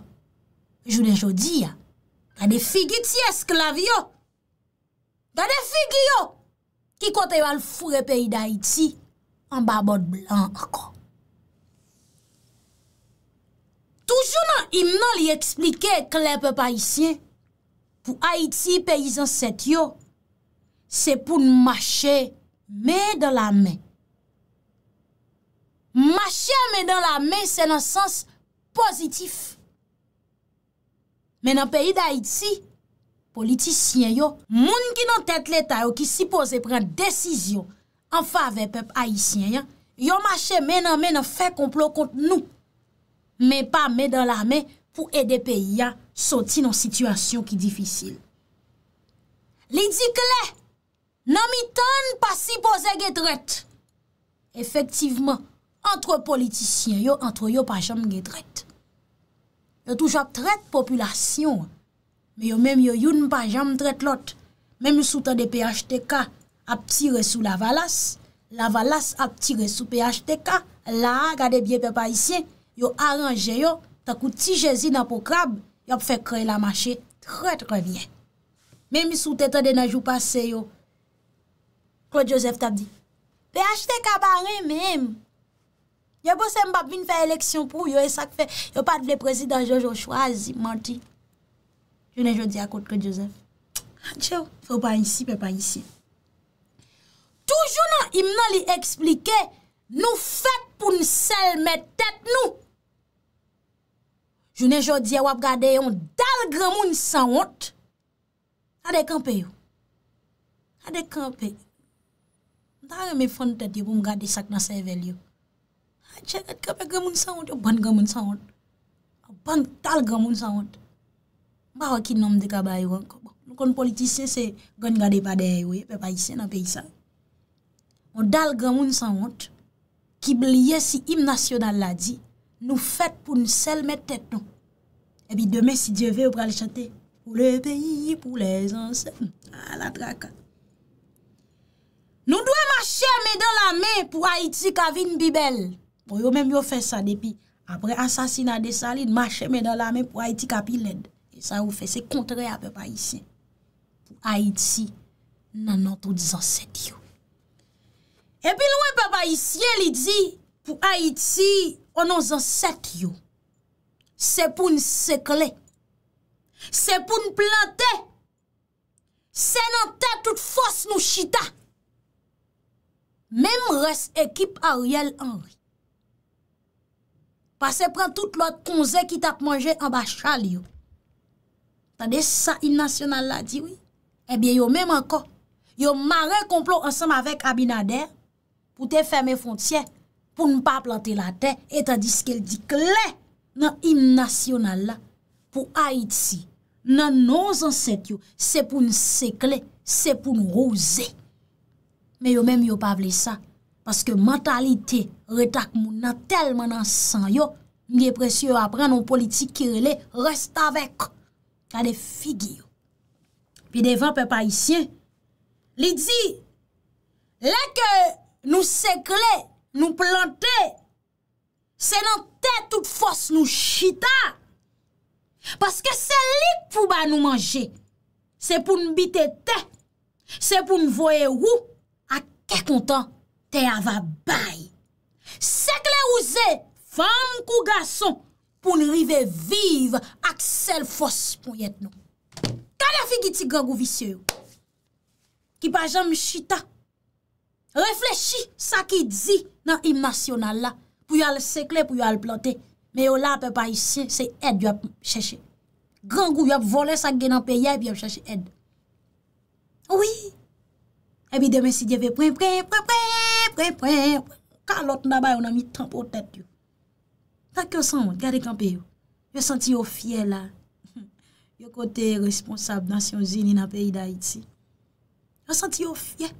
Jou de jodi ya. Gade figi ti esklav yo. Gade figi yo. ki kote yo al fure peyi d'Haïti, an babot blan akon. Toujou nan im nan li eksplike, klepe païsien, pou Haïti peyizan set yo, se pou nou mache me dan la men. Mache me dan la men, se nan sens pozitif. Men nan peyi d'Haïti, politisyen yo, moun ki nan tèt l'Etat yo, ki si pose prent desisyon an fa ve pep aisyen yo, yo mache men an men an fe komplo kont nou, men pa men dan la men pou ede pe yon soti nan sityasyon ki difisil. Li di kle, nan mi tan pa si pose ge dret. Efektiveman, antre politisyen yo, antre yo pa jam ge dret. Yo toujak dret populasyon yo, Mè yo mèm yo youn pa janm tret lot, mèm sou tè de PHTK ap tire sou la valas, la valas ap tire sou PHTK, la a gade bie pe pa isyen, yo aranje yo, takou ti jezi nan pou krab, yo ap fè kre la mache, tre tre vye. Mèm sou tè tè de nan jou pase yo, Claude Joseph tap di, PHTK ba rè mèm, yo bo se mbap vin fè eleksyon pou, yo e sak fè, yo pat vè prezident Jojo Chouaz, zi manti. jounen jodi akot kre Josef. Anche ou, fè ou pa yisi, pè pa yisi. Toujou nan im nan li eksplike, nou fèk pou nsel mè tèt nou. Jounen jodi a wap gade yon dal gremoun sa wot, adèk anpe yon. Adèk anpe. Ntare mè fon tèt yon pou m gade sak nan sevel yon. Anche gade ah, gremoun sa wot, yon ban gremoun sa wot. Ban dal gremoun sa wot. Ba wakil nom de kabay wanko. Nou kon politise se gwen gade pa deywe, pe pa isen an pe isan. O dal gwa moun san wot, ki blye si im nasyonal la di, nou fet pou nou sel met tet nou. E pi deme si die ve ou pral chante, pou le peyi, pou le zansen, hmm, ala traka. Nou dwe mache me do la men pou Haiti ka vin bibel. Po yo men yo fe sa depi, apre asasina de salin, mache me do la men pou Haiti ka pil led. Sa ou fe se kontre a beba isyen Pou Haiti Nan nan tout zan set yo Epi lwen beba isyen li di Pou Haiti Nan nan zan set yo Se pou n sekle Se pou n plante Se nan te Tout fos nou chita Mem res ekip Ariel Henry Pase pren tout lot konze ki tap manje An bachal yo Tade sa imnasyonal la diwi? Ebyen eh yo mèm anko, yo marè komplo ansèm avèk Abinader, pou te fèmè fontyè, pou nou pa platè la tè, et tade skèl di kle, nan imnasyonal la, pou Haïti, nan nou zansèt yo, se pou nou sekle, se pou nou rouze. Mè yo mèm yo pa vle sa, paske mentalite retak mou nan tel manan san yo, mè presyo apren nou politik kirele, rest avèk. ka de figi yo. Pi devan pe pa isye, li di, le ke nou sekle, nou plante, se nan te tout fos nou chita. Paske se li pou ba nou manje, se pou nou bite te, se pou nou voye ou, a ke kontan te ava bay. Sekle ou ze, fam kou gason, pou l'rive vive ak sel fos pou yet nou. Kade fi ki ti gangou visye yo? Ki pa jan mchita, reflechi sa ki di nan imasyonan la, pou yo al sekle, pou yo al plante, me yo la pe pa isye, se ed yo ap cheshe. Gangou yo ap vole sa genan peye, pi yo ap cheshe ed. Ouwi, ebi deme si diye ve pre, pre, pre, pre, pre, pre, ka lot nabay, yo nan mi tampo tet yo. Yon senti yon fye la Yon kote responsab dans yon zini nan peyi da iti Yon senti yon fye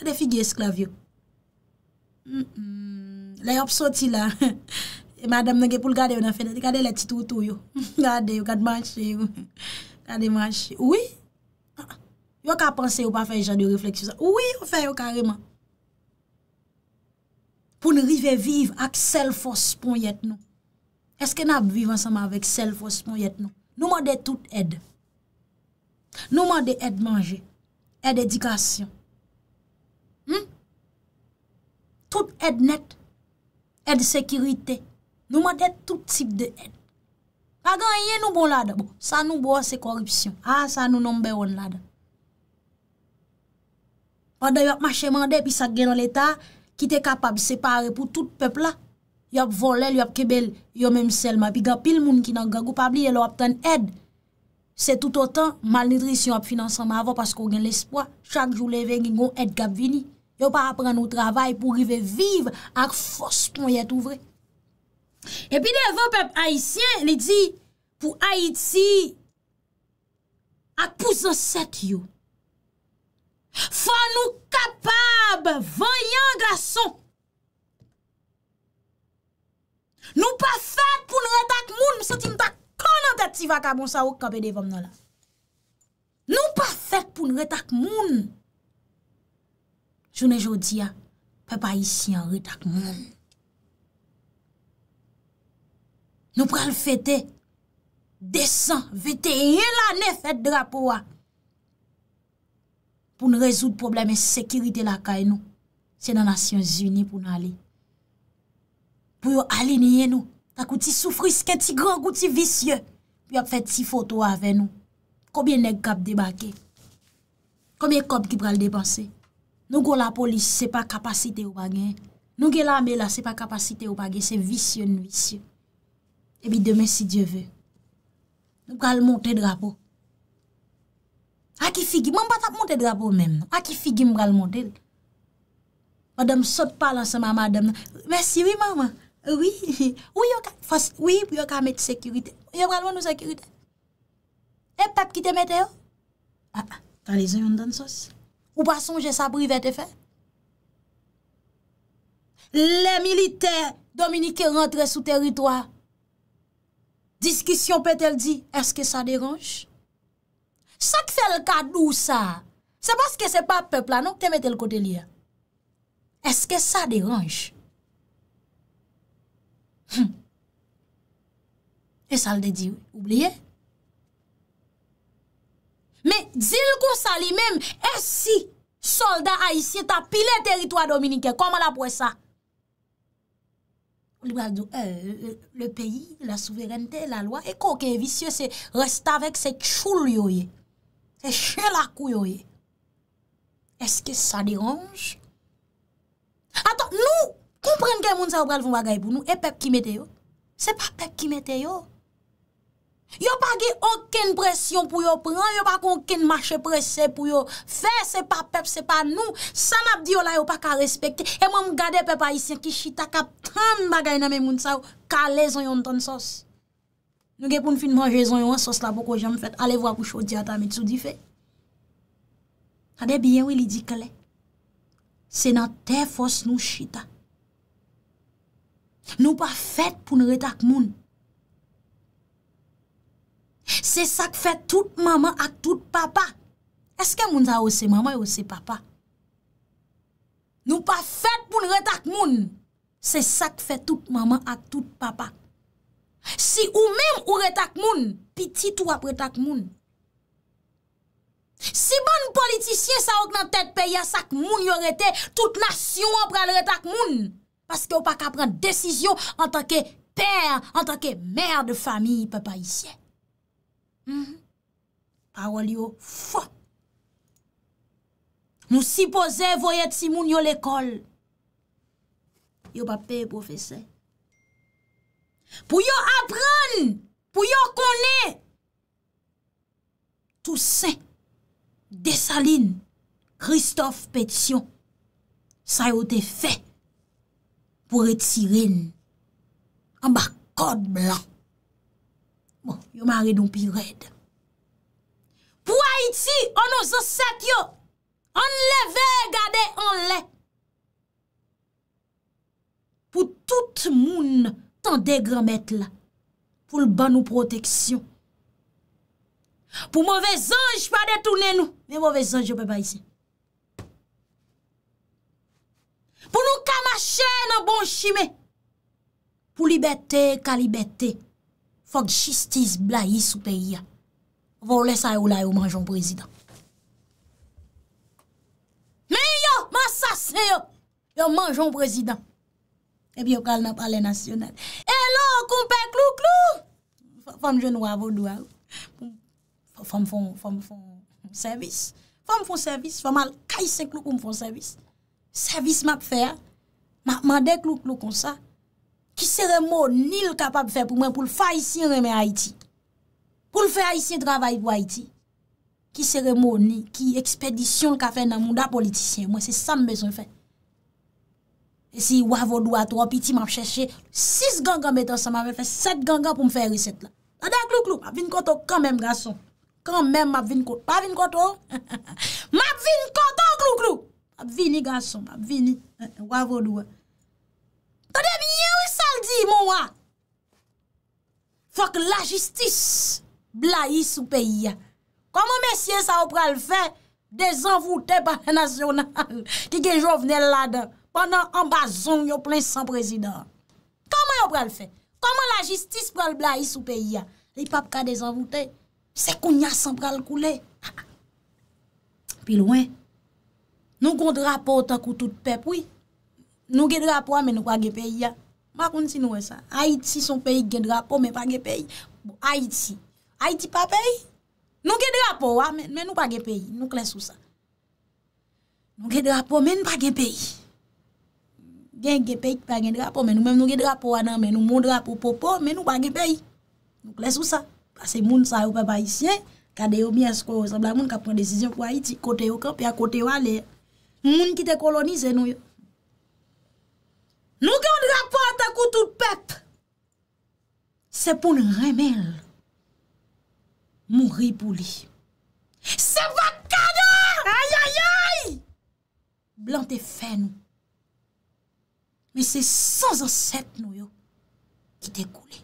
A de figye esklav yo La yon pso ti la E madame nge pou l gade yon an fede Gade l eti toutou yo Gade yon, gade manche yon Gade manche, oui Yon ka pense yon pa fè yon jadou refleksyon sa Oui, yon fè yon karima pou nou rive vive ak sel fos pon yet nou. Eske nap vivan sa ma vek sel fos pon yet nou? Nouman de tout ed. Nouman de ed manje, ed edikasyon. Hmm? Tout ed net, ed sekirite. Nouman de tout tip de ed. Agan, ye nou bon lade, bon, sa nou bon se korupsyon. A, sa nou nombe won lade. A, dayo ap mache mande, pi sa gen l'Etat, Ki te kapab separe pou tout pep la. Yo ap volel, yo ap kebel, yo mem selma. Pi gapil moun ki nan gagou pabli, yo lo ap ten ed. Se tout otan, malnidris yon ap finanseman avon pasko gen l'espoi. Chak jou leve yon ed gap vini. Yo pa apren nou travay pou rive vive ak fos pou yon et ouvre. Epi de evan pep Haitien, li di, pou Haiti ak pou zanset yon. Fwa nou kapab, vanyan grason. Nou pa fèk pou nou retak moun, msoti mta kon nan tèt tiva kabonsa wak kapè devom nan la. Nou pa fèk pou nou retak moun. Jounè joudia, pe pa isi an retak moun. Nou pral fète, desan, vète, e lanè fèt drapo wak. pou nou rezout probleme sekirite la kay nou, se nan Asyans Uni pou nou ali. Pou yo ali niye nou, ta kouti soufriske, ti gran kouti visye, pi ap fet ti foto ave nou. Koubyen nek kap debage? Koubyen kap ki pral depanse? Nou kon la polis, se pa kapasite ou bagen. Nou gen la me la, se pa kapasite ou bagen. Se visye nou visye. Ebi demen si Diyo ve. Nou pral monte drapo. Aki figi, man patak monte drap ou men. Aki figi mbral monte. Madame, sot palan se ma madame nan. Mersi, oui maman. Oui, oui, ou yo ka eh, mette ah, ah, sekurite. Ou yo mbral mwen nou sekurite? E pep ki te mete yo? A, a, ta li zon yon dan sos. Ou pa sonje sa brive te fe? Le milite Dominique rentre sou territoi. Diskusyon pe tel di, eske sa deranj? sa k fè l kadou sa. Se baske se pa pepla, nou te mette l kote li ya. Eske sa deranj? Hm. E sa l de di, oubliye. Me, zil kou sa li mem, esi soldat a isi, ta pile teritwa dominike, koman la pou e sa? Le bradou, eh, eh, eh, le peyi, la souverente, la lwa, e kou ke e visye, se resta vek se choul yo ye. Eche la kou yo e. Eske sa diranj? Atok nou, komprenke moun sa ou pralvoun bagay pou nou, e pep ki mete yo. Se pa pep ki mete yo. Yo pa gey oken presyon pou yo pran, yo pa konken mache presye pou yo. Fe se pa pep, se pa nou. Sanap diyo la yo pa ka respekte. E mwen gade pep ayisyen ki chita kap tan bagay nan moun sa ou, ka lezon yon ton sos. Nou gen pou n fin manjezon yo an sos la bo ko jan fèt, ale vwa pou chodi ata met sou di fè. Hadè biyen wili di kele, se nan te fòs nou chita. Nou pa fèt pou n reta k moun. Se sak fèt tout mama ak tout papa. Eske moun ta ose mama yo ose papa? Nou pa fèt pou n reta k moun. Se sak fèt tout mama ak tout papa. Si ou men ou re tak moun, pi tit ou ap re tak moun. Si bon politisyen sa ok nan tet pe ya sak moun yo re te, tout nasyon ap re al re tak moun. Paske ou pa ka pren desisyon an takke per, an takke mer de fami pe pa isye. Mhm. Parol yo, fa. Moun si pose voyet si moun yo le kol. Yo pa pe profese. Pou yo apren, pou yo konen, tout se, Desaline, Christophe Pétion, sa yo te fe, pou retirin, an ba kod blan. Bon, yo man redon pi red. Pou Haiti, an nou zosek yo, an leve gade, an leve. Pou tout moun, Tande gram bon et la pou l ban nou proteksyon. Pou mwove zanj pa detounen nou. Ne mwove zanj yo pe pa yisi. Pou nou kamache nan bon chime. Pou libetè, ka libetè. Fok jistis bla yis ou pe yia. Vole sa yo la yo manjon prezidant. Me yo, man sa se yo. Yo manjon prezidant. Epi yo kal nan pale nasyonal. E lo, koum pe klou-klou. Fom jen wavou dou wavou. Fom fon servis. Fom fon servis. Fom al kaysen klou koum fon servis. Servis map fe. Ma de klou-klou kon sa. Ki sere moun ni l kapab fe pou mwen pou l fa yisi reme Haiti. Pou l fe Haiti travay pou Haiti. Ki sere moun ni ki ekspedisyon l ka fe nan moun da politisyen. Mwen se sam bezon fe. E si wavodwa tou apiti m ap cheshe, 6 ganga metan sa m avè fè 7 ganga pou m fè riset la. A dè klou klou, m ap vin koto kèmèm gason. Kèmèm m ap vin koto. Pa vin koto? M ap vin koto klou klou. M ap vini gason, m ap vini wavodwa. To dè mi nye wè saldi m wak. Fòk la jistis, blayi sou peyi ya. Kòm m mèsyè sa w pral fè, dezenvoutè pa nè nasyonal. Ki genjò vnen la dèm. Pendan ambazon yo plen san prezident. Koman yo pral fè? Koman la jistis pral bla yi sou peyi ya? Li pap ka dezenvoute? Se kounya san pral koule? Pi louen. Nou kon drapo ta koutou te pepoui. Nou gen drapo a men nou pa gen peyi ya. Ma kon si nou e sa. Haiti son peyi gen drapo men pa gen bon, peyi. Haiti. Haiti pa peyi? Nou gen drapo a ah, men nou pa gen peyi. Nou klen sou sa. Nou gen drapo a men nou pa gen peyi. gen gepey ki pa gen drapo, men nou men nou gen drapo anan, men nou moun drapo popo, men nou pa gen pey. Nou kles ou sa, pase moun sa ou pa bayisyen, kade yo mi asko, sabla moun ka pren desisyon pou Haiti, kote yo kan, pe ya kote yo ale. Moun ki te kolonize nou yo. Nou gen drapo ata koutou pep, se pou nan remel, moun ri pou li. Se va kada! Aya ya ya! Blan te fen nou, men se sans ansep nou yo ki dekoule.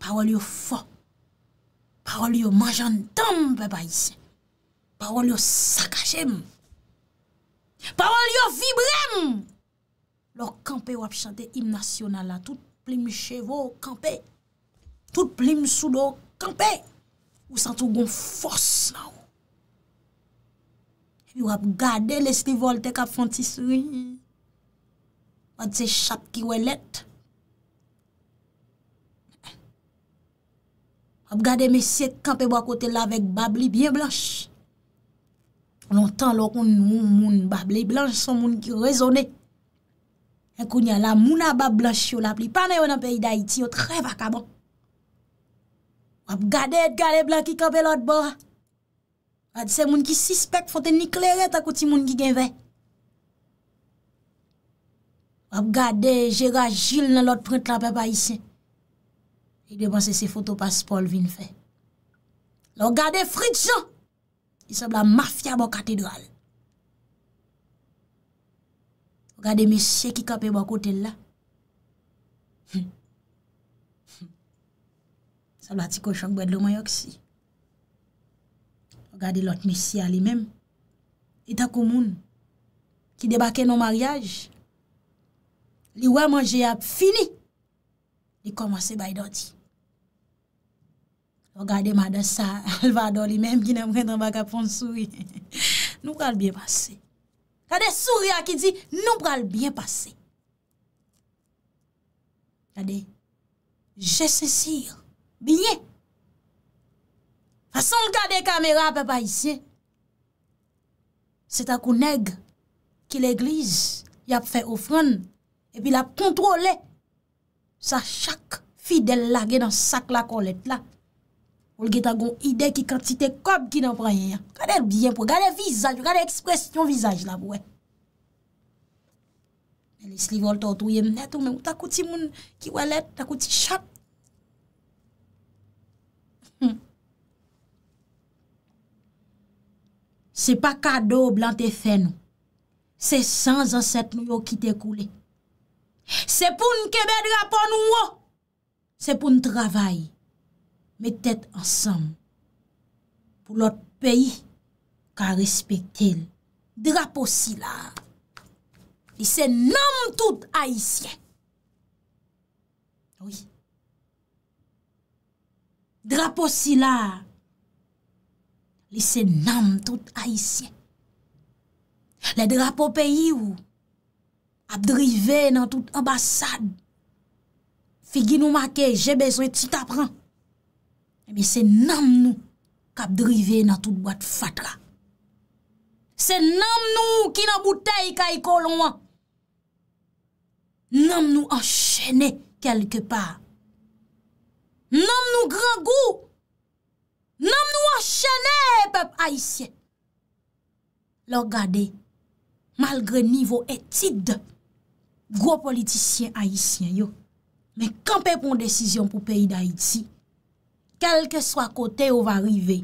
Pa wòl yo fò, pa wòl yo manjantan beba isen, pa wòl yo sakajem, pa wòl yo vibrem, lò kampe wap chante imnasyonala, tout plim chevo kampe, tout plim soudo kampe, ou santou gon fòs la wò. Wap gade lestivol te kap fonti sou. Wad se chap ki wè let. Wap gade mesye kante wakote la vek babli bien blanche. On an tan lò kon moun moun babli blanche son moun ki rezone. En kon yon la moun a babli blanche yo la pli panè yo nan peyi da iti yo tre vaka bon. Wap gade et gade blanche ki kante lòt bo a. A di se moun ki sispek fote nikle reta koti moun ki gen ve. A ap gade Gérard Gilles nan lot print la pepe a isen. I depanse se foto pa Spolvin fè. A ap gade Fridson. I sab la mafia bo katedral. A ap gade mesye ki kape bo kote la. Sab la ti kochank bed lo mayok si. Lo gade lot mesya li mem, ita kou moun, ki debake nou mariage, li wamanje ap fini, li komanse bay do di. Lo gade mada sa, alva do li mem, ki nem rentre baka pon sou, nou pral byen pase. Kade sou ria ki di, nou pral byen pase. Kade, jese sir, biye, Asan l ka de kamera pe pa isye. Se ta kou neg ki l eglize yap fe ofran. E pi la kontrole sa chak fidel la gen an sak la kolet la. Ou l ge ta gon ide ki kantite kob ki nan pranye ya. Gade bien pou, gade vizaj, gade ekspresyon vizaj la pou e. E li sli vol ta otouye mnet ou men, ou ta kouti moun ki walet, ta kouti chap. Hmm. Se pa kado blante fè nou, se san zansèt nou yo ki te koule. Se pou n'kebe drapo nou yo, se pou n'travay, me tèt ansam, pou lot peyi, ka respekte l. Drapo si la, li se nanm tout aisyen. Oui. Drapo si la, Li se nam tout aisyen. Le drapo peyi ou, ap drive nan tout ambasad. Figi nou make, jè bezon et si tapran. E mi se nam nou, kap drive nan tout bat fat la. Se nam nou, ki nan bouteille kay kolonwa. Nam nou enchenè kelke pa. Nam nou gran gou, Nanm nou a chenè pep Haitien. Lò gade, malgre nivou etid, gwo politisyen Haitien yo, men kanpe pon desisyon pou peyi d'Haiti, kelke swa kote yo va rive,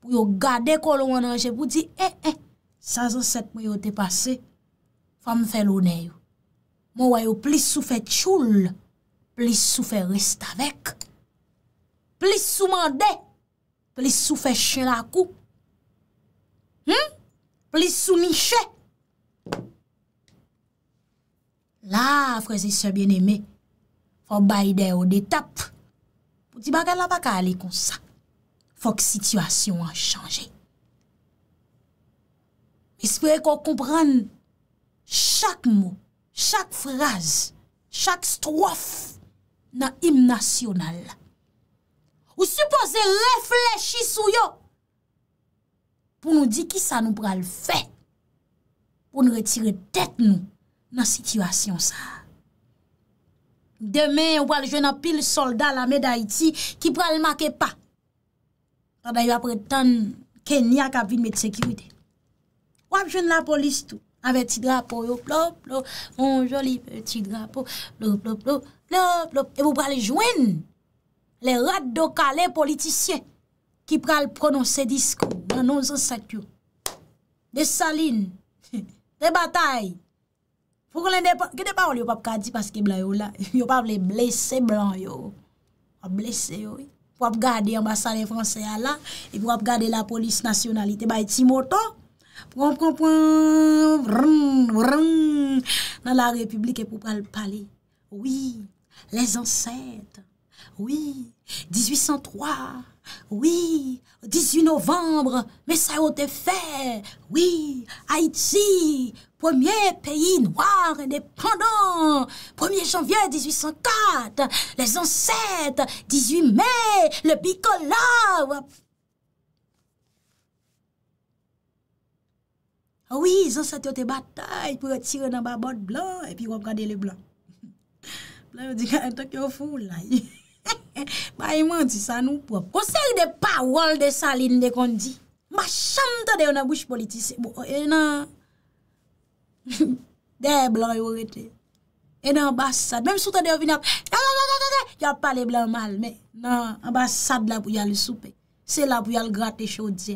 pou yo gade kolon anje pou di, e, eh, e, eh, sa zan set mou yo te pase, fam fè lonè yo. Mou wè yo plis sou fè tchoul, plis sou fè rest avek, plis sou mandè, plis sou fè chè la kou, hmm? plis sou mi chè. La, frezi sè bien eme, fò bayde ou detap, pou ti bagade la baka ale kon sa, fòk situasyon an chanje. Mè sepè kon kompran chak mou, chak fraz, chak strof, nan im nasyonal la. Ou suppose reflechi sou yo. Pou nou di ki sa nou pral fe. Pou nou retire tet nou nan sityasyon sa. Demen ou pral jwen apil soldat la meda iti ki pral make pa. Tanda yo apre tan Kenya kabin met sekirite. Ou ap jwen la polis tou. A veti drapo yo plop plop. Ou joli veti drapo. Plop plop plop. Plop plop. E ou pral jwen nou. Le rad doka, le politisye, ki pral prononse disko nan nou zansak yo. De salin, de batay, pou kon len depan, ki depan ou li yo pap kadi paske blan yo la, yo pap le blese blan yo, a blese yo, pou ap gade ambasade franse ya la, e pou ap gade la polis nasyonalite bay Timoto, pou kon pran pran, vran, vran, nan la republik e pou pral pale, oui, les zansak yo. Oui, 1803. Oui, 18 novembre, mais ça a été fait. Oui, Haïti, premier pays noir indépendant. 1er janvier 1804, les ancêtres, 18 mai, le bicola. Oui, ils ont sorti des batailles pour tirer dans ma botte blanc et puis regarder les blancs. Blanc, dit, est fou, là. Pa yi manti sa nou pop. Konsek de pa wol de salin de kondi. Ma chan ta de yon na bouch politise. E nan... De blan yon rete. E nan ambasad. Mem sou ta de yon vina... Yon pa le blan mal me. Nan, ambasad la pou yon soupe. Se la pou yon gratte chodze.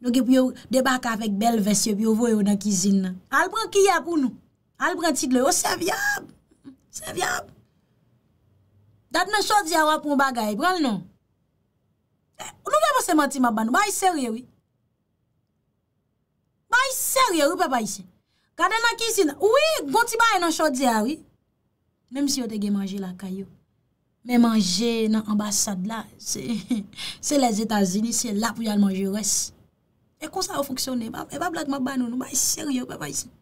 Nou ki pou yon debaka fek bel vesye pi yon voy yon na kizine. Albran ki yon kounou. Albran titlo yon. Osev yon. Osev yon. Dat men so diya wap mou bagay, pral non? E, ou eh, nou vè mwen seman ti maban nou? Bay seri wè? Bay seri wè ou pe bay si? Gade nan ki si nan? Ou wè, gonti bay nan so diya wè? Mèm si yo tege manje la kayo. Mè manje nan ambasad la. Se les Etats-Unis, se la pou yal manje wè. E kon sa wè foksyone? E ba blat maban nou? Bay seri wè ou pe bay si?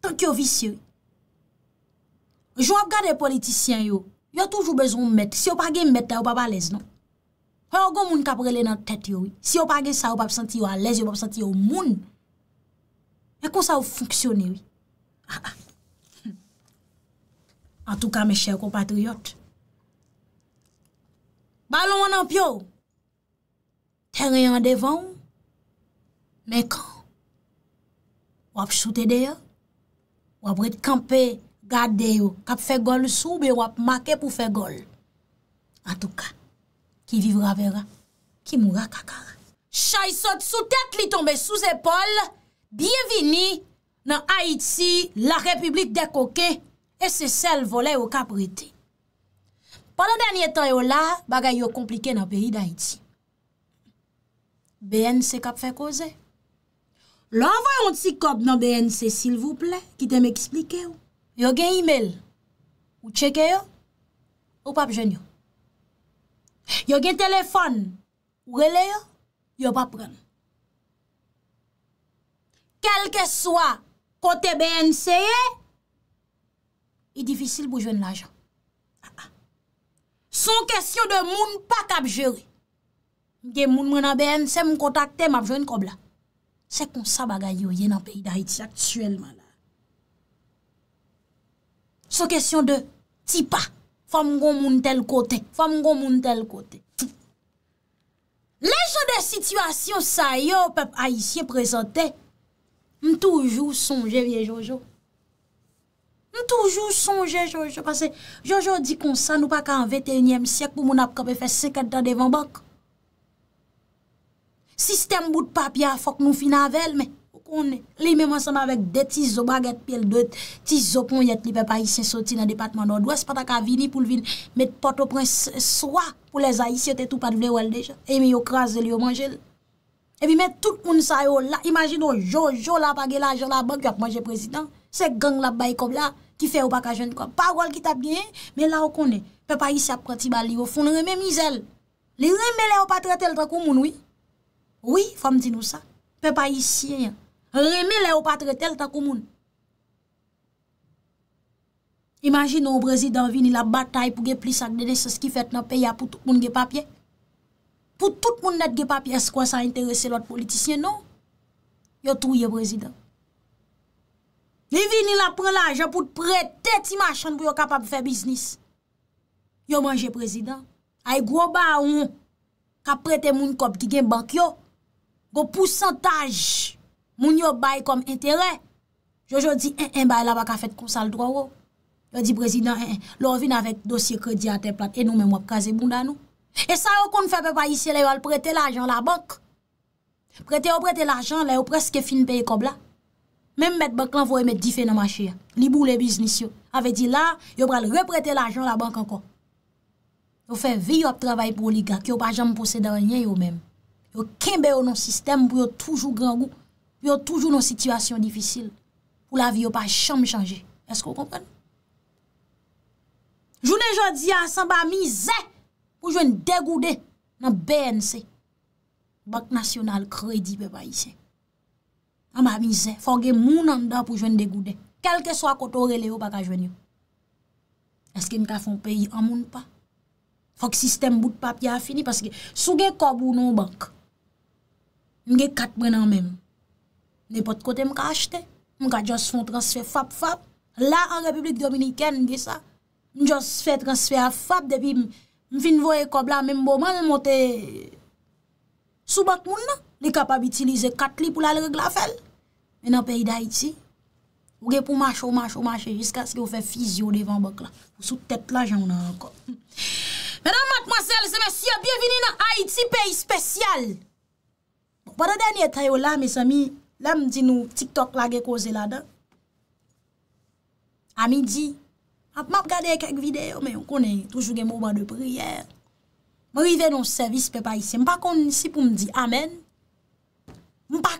Tant yo vi seri. Jwa ap gade politisyen yo, yo toujou bezon mèt. Si yo pa gen mèt, yo pa palez, non? Ho yo go moun kaprele nan tèt yo. Si yo pa gen sa, yo pa p senti yo alez, yo pa p senti yo moun. E kon sa ou fonksyoni yo. Ah, ah. hm. En tout ka, me chè, yo kompatriot. Balon an ap yo, teren yon devan, me kan. Wap choute deyo, wap ret kampe, wap choute deyo, Gade yo, kap fe gol sou be wap make pou fe gol. An touka, ki vivra vera, ki mwra kakara. Chay sot sou tet li tombe sou zepol, biye vini nan Haiti, la republik de koke, e se sel vole yo kap rete. Pada denye to yo la, bagay yo komplike nan peyi nan Haiti. BNC kap fe koze? Lanvoy yon ti kop nan BNC sil vouple, ki te m eksplike yo. Yo gen email ou cheke yo, ou pa ap jen yo. Yo gen telefon ou rele yo, yo pa ap pren. Kelke swa kote BNC yo, yo gen telefon ou rele yo, yo pa ap pren. Y diwisil pou jwen l'ajan. Ah, ah. Son kesyo de moun pa kap jere. Gen moun mwen a BNC mou kontakte, mab jwen kob la. Se kon sa bagay yo, yen an pey da iti aktuelman. So kesyon de tipa, fwa mgon moun tel kote, fwa mgon moun tel kote. Lejon de situasyon sa yo pep a isye prezante, m toujou sonje vie Jojo. M toujou sonje Jojo, parce Jojo di konsan nou pa ka an 21e syek pou moun ap kope fe sekad dan devan bak. Sistem bout papya fok nou fina vel me. Konè, li mè mwansanm avèk dè ti zobagèt pi el dòt, ti zopon yet li pe pa isen soti nan depatman do. Dwa se pata ka vini pou lvin, met poto pren swa pou lè za isyote tou pat vle wèl dejan. E mi yo kranze li yo manjèl. E mi met tout moun sa yo la, imajin yo jo, jo la pa gè la, jo la pa gè la manjèl prezident. Se gang la bay kob la, ki fè ou pa ka jen kwa. Parol ki tap gen, mè la wakonè, pe pa isen prati bali yo, fon remè mizèl. Li remè lè ou pa trate l trakou moun wè. Wè, wè, wè, wè reme le ou patre tel takou moun. Imagin nou brezidan vi ni la batay pou ge plis ak dene se skifet nan peya pou tout moun ge papye. Pou tout moun net ge papye, eskwa sa interese lout politisyen nou. Yo touye brezidan. Li vi ni la prelaj apout prete ti machan pou yo kapab fe biznis. Yo manje brezidan. Ay groba an, ka prete moun kop ki gen bank yo, yo pou sentaj Moun yo bayi kom entere. Yo yo di en eh, en eh, bayi la baka fèt konsal dror yo. Yo di prezident en eh, en. Lò vin avèk dosye kredi a te plat. E nou men wap kaze bunda nou. E sa yo kon fèk yo bayi siye la yo al prete la ajan la bank. Prete yo prete la ajan la yo preske fin peye kob la. Mem mèt bak lan voye mèt di fè nan ma chè ya. Li bou le biznis yo. Ave di la yo pral reprete la ajan la bank ankon. Yo fè vi yo ap trabay pou li gak. Yo pa ajan pou se danyen yo men. Yo kenbe yo nan sistem pou yo toujou gran goun. Yo toujou nou situasyon difisil pou la vi yo pa chanm chanje. Eske ou kompren? Jounen jodi an san ba mi ze pou jwen degoude nan BNC. Bank National Credit pe ba yise. An ba mi ze, fok gen moun an da pou jwen degoude. Kelke swa koto rele yo baka jwen yo. Eske mika fon peyi an moun pa? Fok sistem bout papye a fini. Sou gen kobou nou bank, mwen gen kat mwen an menm. Ne pot kote m ka achete. M ka just fon transfer fab fab. La an republik dominiken de sa. M just fè transfer fab. Depi m fin voye kob la mèm bo man. Mote sou bat moun nan. Li kapab itilize katli pou la lèg la fel. Mè nan peyi da Haiti. Ou gen pou mâche ou mâche ou mâche. Jiska skè ou fè fizyo devan bok la. Sou tèt la jan moun nan rekob. Mè nan mat maselle se mèsyè. Bienveni nan Haiti peyi spesyal. Mè nan pata denye tayo la mè sa mi... La m di nou tiktok la ge koze la dan. A mi di, ap ah, map gade kek videyo, me yon konen toujou gen mouba de priye. M rive nou servis pe pa isi, m pa kon si pou m di amen. M pa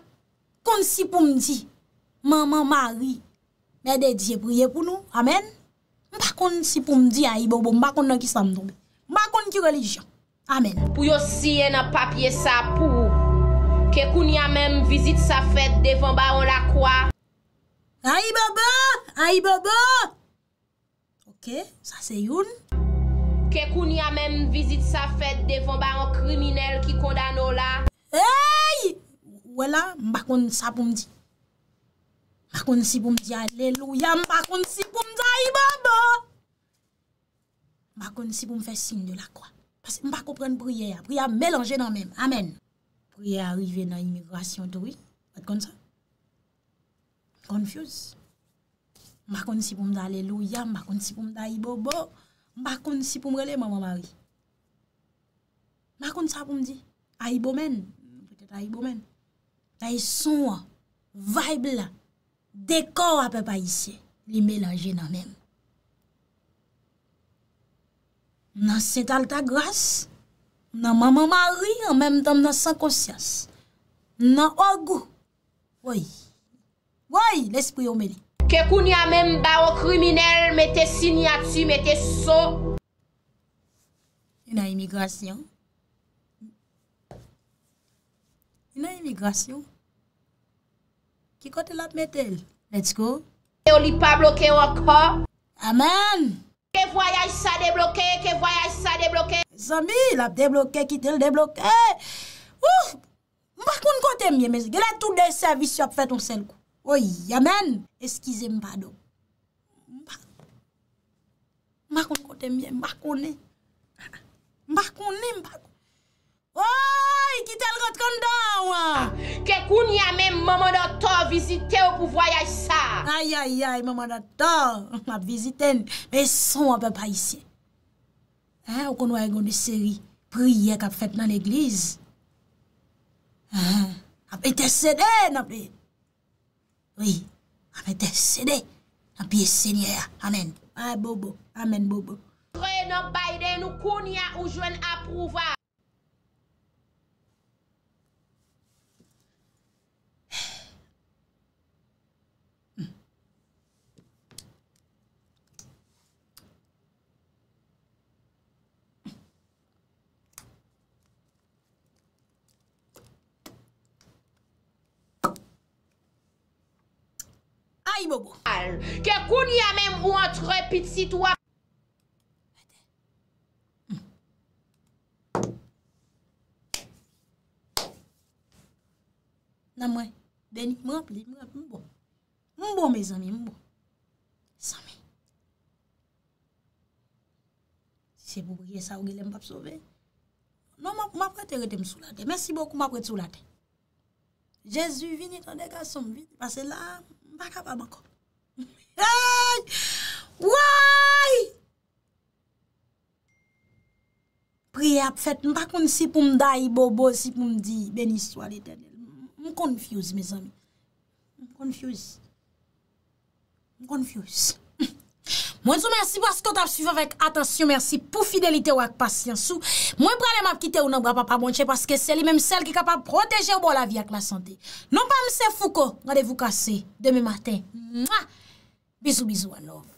kon si pou m di, maman mari, me de diye priye pou nou, amen. M pa kon si pou m di a i bobo, m pa kon nan ki samdoube. M pa kon ki religion, amen. Pou yo siye na papye sa pou, Kèkoun ya mèm vizit sa fèt devan ba an lakwa. Ay bobo! Ay bobo! Ok, sa se youn. Kèkoun ya mèm vizit sa fèt devan ba an kriminel ki kondano la. Eyy! Ouè la, mbakoun sa pou mdi. Mbakoun si pou mdi, alelouya, mbakoun si pou mdi, ay bobo! Mbakoun si pou mfè sin de lakwa. Mbakoun pren priye ya, priye ya mélange nan mèm, amen. Kriye arive nan imigrasyon touri. Pat kon sa. Konfuse. Mbakon si pou mda aleluya. Mbakon si pou mda aibobo. Mbakon si pou mrele maman mari. Mbakon sa pou mdi. Aibomen. Taye sonwa. Vaibla. Dekor apè pa isye. Li melanje nan men. Nan setal ta gras. Mbakon sa. Nan mamama ri an menm dan nan san konsyans. Nan ogou. Woy. Woy, lespou yon meni. Kekouni an menm ba o kriminel, mette sin ya ti, mette so. Yon an imigrasyon. Yon an imigrasyon. Kiko te lat metel? Let's go. E o li pa bloke an akwa. Aman. Ke voyaj sa deblokè, ke voyaj sa deblokè. Zami, la deblokè, ki tel deblokè. Ou, mbakoun kote mwen, mwen. Gela tout dey servis yo ap fè ton sel kou. Oy, yamen. Eskize mpado. Mbakoun. Mbakoun kote mwen, mbakounè. Mbakounè mpado. Woy, ki tel rot kondan woy! Ke koun ya men maman dator vizite ou pou voyaj sa! Ay, ay, ay, maman dator viziten, men son apen pa isi. Ou kon woy goun de seri priye kap fèt nan egliz. Ape te sede, napi! Oui, ape te sede! Napi e sede ya, amen! Amen, bobo! Amen, bobo! Kouye nan bayden ou koun ya oujwen aprouva kouni ya men ou an trepid situap... Nèmwen, do nal nap, niam bon, niam bon, c'è bou vi na sa ou vi lèm pap so ve. Nan mwap mwa preteę rete mwap sou latte, mwap mwa prete sou latte, jèzû vi nèin an deka som vi, basè la, baka pa mwa kò, Hey! Why? Pre ap fèt, nou pa kon si pou m dayi bobo, si pou m di ben iswa lè tenè. M konfuse, mes ami. M konfuse. M konfuse. Mwen sou mersi pwa skot ap suivan vek. Atansyon, mersi pou fidelite wak pasyansou. Mwen pralè map kite ou nan bra pa pa bonche, paske seli, menm sel ki kapap proteje ou bo la vi ak la sante. Non pa mse fouko, nade vou kase, demè maten. Mwa! Bizou-bizou an nou.